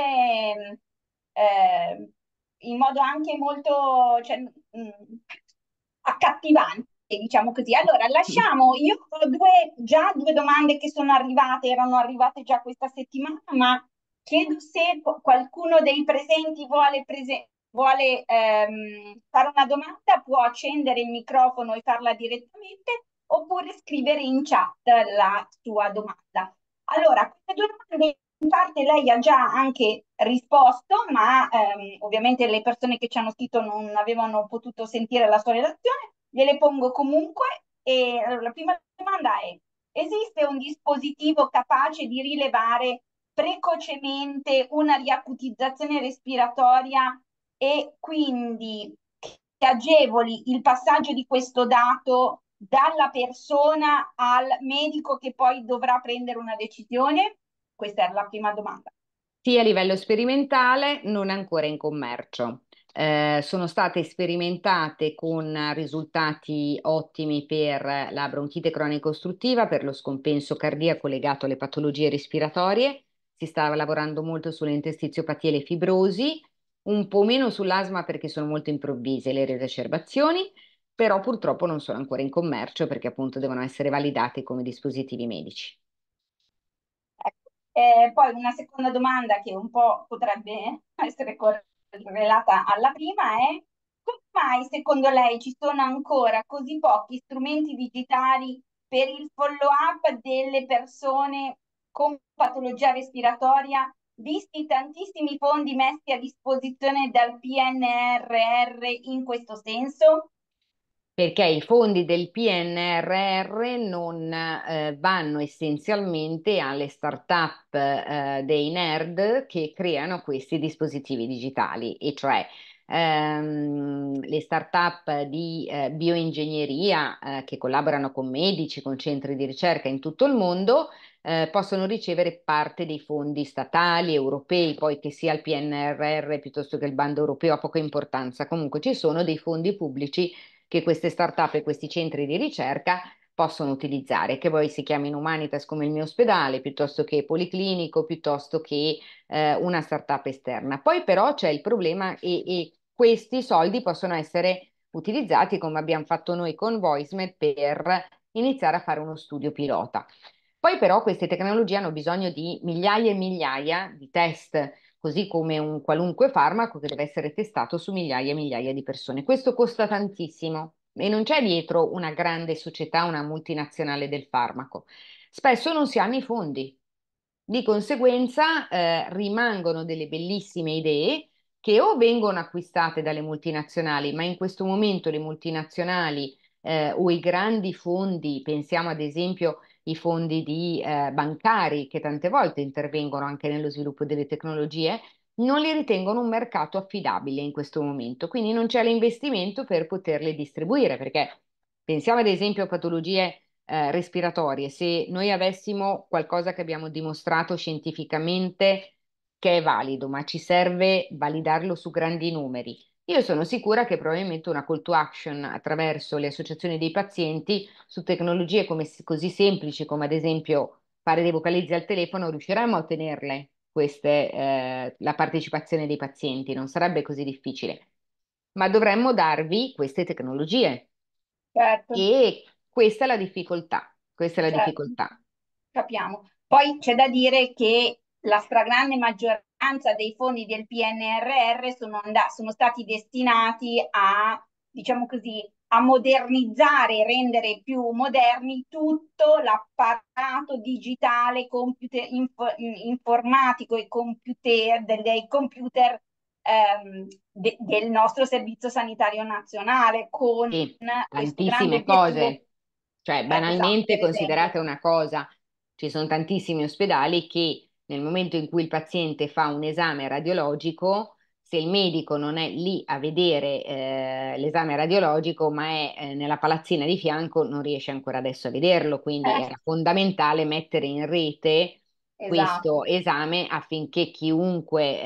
eh, in modo anche molto cioè, mh, mm, accattivante, diciamo così. Allora, lasciamo, io ho due, già due domande che sono arrivate, erano arrivate già questa settimana, ma chiedo se qualcuno dei presenti vuole, prese- vuole ehm, fare una domanda, può accendere il microfono e farla direttamente oppure scrivere in chat la sua domanda. Allora, queste due domande in parte lei ha già anche risposto, ma ehm, ovviamente le persone che ci hanno scritto non avevano potuto sentire la sua relazione, gliele pongo comunque. E allora, la prima domanda è, esiste un dispositivo capace di rilevare precocemente una riacutizzazione respiratoria e quindi che agevoli il passaggio di questo dato dalla persona al medico che poi dovrà prendere una decisione? Questa era la prima domanda. Sì, a livello sperimentale, non ancora in commercio. Eh, sono state sperimentate con risultati ottimi per la bronchite cronica ostruttiva, per lo scompenso cardiaco legato alle patologie respiratorie, si stava lavorando molto sulle interstiziopatie e le fibrosi, un po' meno sull'asma perché sono molto improvvise le recerbazioni, però purtroppo non sono ancora in commercio perché appunto devono essere validate come dispositivi medici. Eh, poi una seconda domanda che un po' potrebbe essere correlata alla prima è come mai secondo lei ci sono ancora così pochi strumenti digitali per il follow up delle persone con patologia respiratoria, visti tantissimi fondi messi a disposizione dal PNRR in questo senso? perché i fondi del PNRR non eh, vanno essenzialmente alle start-up eh, dei nerd che creano questi dispositivi digitali, e cioè ehm, le start-up di eh, bioingegneria eh, che collaborano con medici, con centri di ricerca in tutto il mondo, eh, possono ricevere parte dei fondi statali, europei, poi che sia il PNRR piuttosto che il bando europeo, ha poca importanza, comunque ci sono dei fondi pubblici che queste startup e questi centri di ricerca possono utilizzare, che poi si chiamino Humanitas come il mio ospedale, piuttosto che Policlinico, piuttosto che eh, una startup esterna. Poi però c'è il problema e, e questi soldi possono essere utilizzati come abbiamo fatto noi con VoiceMed per iniziare a fare uno studio pilota. Poi però queste tecnologie hanno bisogno di migliaia e migliaia di test così come un qualunque farmaco che deve essere testato su migliaia e migliaia di persone. Questo costa tantissimo e non c'è dietro una grande società, una multinazionale del farmaco. Spesso non si hanno i fondi, di conseguenza eh, rimangono delle bellissime idee che o vengono acquistate dalle multinazionali, ma in questo momento le multinazionali eh, o i grandi fondi, pensiamo ad esempio i fondi di, eh, bancari che tante volte intervengono anche nello sviluppo delle tecnologie, non li ritengono un mercato affidabile in questo momento, quindi non c'è l'investimento per poterle distribuire, perché pensiamo ad esempio a patologie eh, respiratorie, se noi avessimo qualcosa che abbiamo dimostrato scientificamente che è valido, ma ci serve validarlo su grandi numeri, io sono sicura che probabilmente una call to action attraverso le associazioni dei pazienti su tecnologie come, così semplici come ad esempio fare dei vocalizzi al telefono riusciremo a ottenerle queste, eh, la partecipazione dei pazienti, non sarebbe così difficile. Ma dovremmo darvi queste tecnologie. Certo. E questa è la difficoltà, questa è la certo. difficoltà. Capiamo. Poi c'è da dire che la stragrande maggioranza dei fondi del PNRR sono, and- sono stati destinati a, diciamo così, a modernizzare, rendere più moderni tutto l'apparato digitale computer, inf- informatico e computer, dei computer ehm, de- del nostro servizio sanitario nazionale con sì, tantissime cose. Cioè, esatto, banalmente esatto, considerate una cosa, ci sono tantissimi ospedali che nel momento in cui il paziente fa un esame radiologico, se il medico non è lì a vedere eh, l'esame radiologico, ma è eh, nella palazzina di fianco, non riesce ancora adesso a vederlo, quindi eh. era fondamentale mettere in rete esatto. questo esame affinché chiunque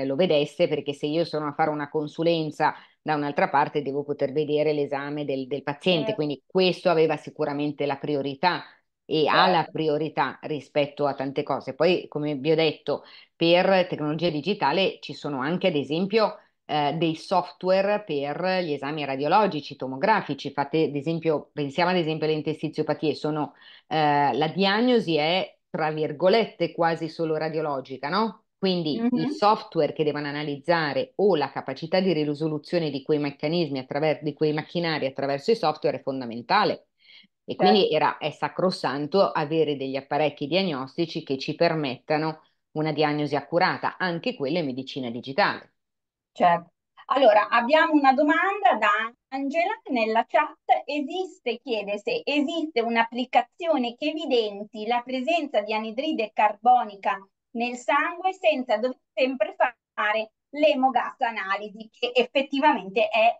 eh, lo vedesse, perché se io sono a fare una consulenza da un'altra parte devo poter vedere l'esame del, del paziente, eh. quindi questo aveva sicuramente la priorità e ha la certo. priorità rispetto a tante cose. Poi, come vi ho detto, per tecnologia digitale ci sono anche, ad esempio, eh, dei software per gli esami radiologici, tomografici. Fate, ad esempio, pensiamo ad esempio alle intestiziopatie, sono, eh, la diagnosi è, tra virgolette, quasi solo radiologica, no? Quindi mm-hmm. il software che devono analizzare o la capacità di risoluzione di quei meccanismi, attraverso di quei macchinari attraverso i software è fondamentale e quindi certo. era, è sacrosanto avere degli apparecchi diagnostici che ci permettano una diagnosi accurata, anche quella in medicina digitale. Certo. Allora, abbiamo una domanda da Angela nella chat. Esiste, chiede se esiste un'applicazione che evidenti la presenza di anidride carbonica nel sangue senza dover sempre fare l'emogas che effettivamente è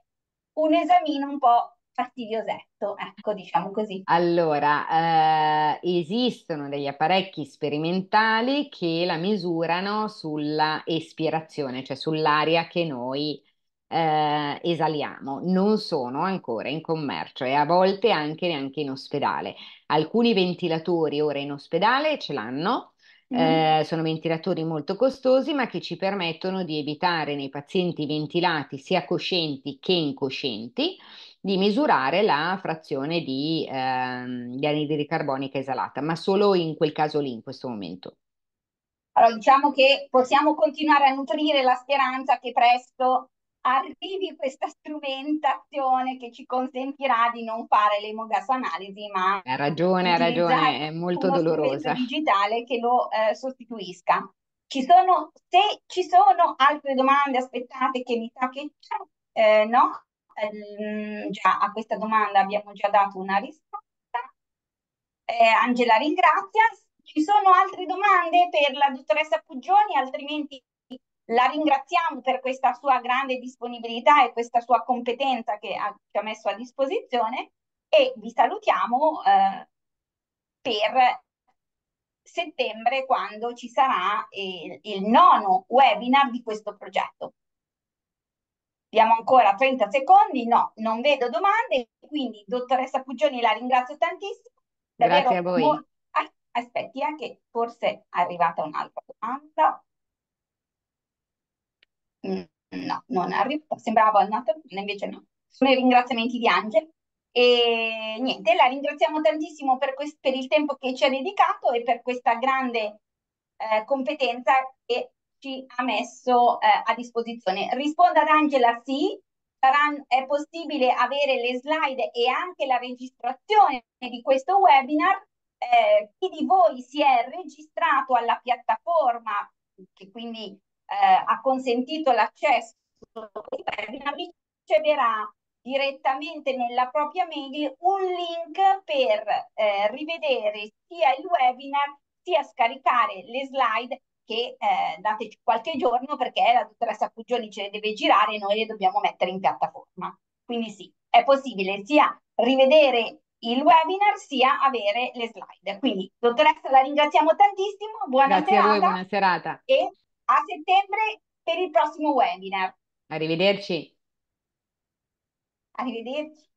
un esamino un po' fastidiosetto, ecco, diciamo così. Allora, eh, esistono degli apparecchi sperimentali che la misurano sulla espirazione, cioè sull'aria che noi eh, esaliamo, non sono ancora in commercio e a volte anche neanche in ospedale. Alcuni ventilatori ora in ospedale ce l'hanno, mm. eh, sono ventilatori molto costosi ma che ci permettono di evitare nei pazienti ventilati sia coscienti che incoscienti di misurare la frazione di, ehm, di anidride carbonica esalata, ma solo in quel caso lì, in questo momento. Allora diciamo che possiamo continuare a nutrire la speranza che presto arrivi questa strumentazione che ci consentirà di non fare l'emogasoanalisi, ma ha ragione, ha ragione, è molto dolorosa. digitale che lo eh, sostituisca. Ci sono, se ci sono altre domande, aspettate che mi sa che c'è, eh, no? ehm, già a questa domanda abbiamo già dato una risposta. Eh, Angela ringrazia. Ci sono altre domande per la dottoressa Puggioni, altrimenti la ringraziamo per questa sua grande disponibilità e questa sua competenza che ha, che ha messo a disposizione e vi salutiamo eh, per settembre quando ci sarà il, il nono webinar di questo progetto. Abbiamo ancora 30 secondi, no, non vedo domande, quindi dottoressa Pugioni la ringrazio tantissimo. Davvero Grazie a voi. Mo- ah, Aspetti, anche eh, forse è arrivata un'altra domanda. Mm, no, non arriva, sembrava un'altra domanda, invece no. Sono i ringraziamenti di Angel. E niente, la ringraziamo tantissimo per, quest- per il tempo che ci ha dedicato e per questa grande eh, competenza che ci ha messo eh, a disposizione. Rispondo ad Angela sì, saranno, è possibile avere le slide e anche la registrazione di questo webinar. Eh, chi di voi si è registrato alla piattaforma che quindi eh, ha consentito l'accesso ai webinar riceverà direttamente nella propria mail un link per eh, rivedere sia il webinar sia scaricare le slide che eh, dateci qualche giorno perché la dottoressa Pugioni ce le deve girare e noi le dobbiamo mettere in piattaforma. Quindi sì, è possibile sia rivedere il webinar sia avere le slide. Quindi dottoressa la ringraziamo tantissimo, buona Grazie serata. Grazie a voi, buona serata. E a settembre per il prossimo webinar. Arrivederci. Arrivederci.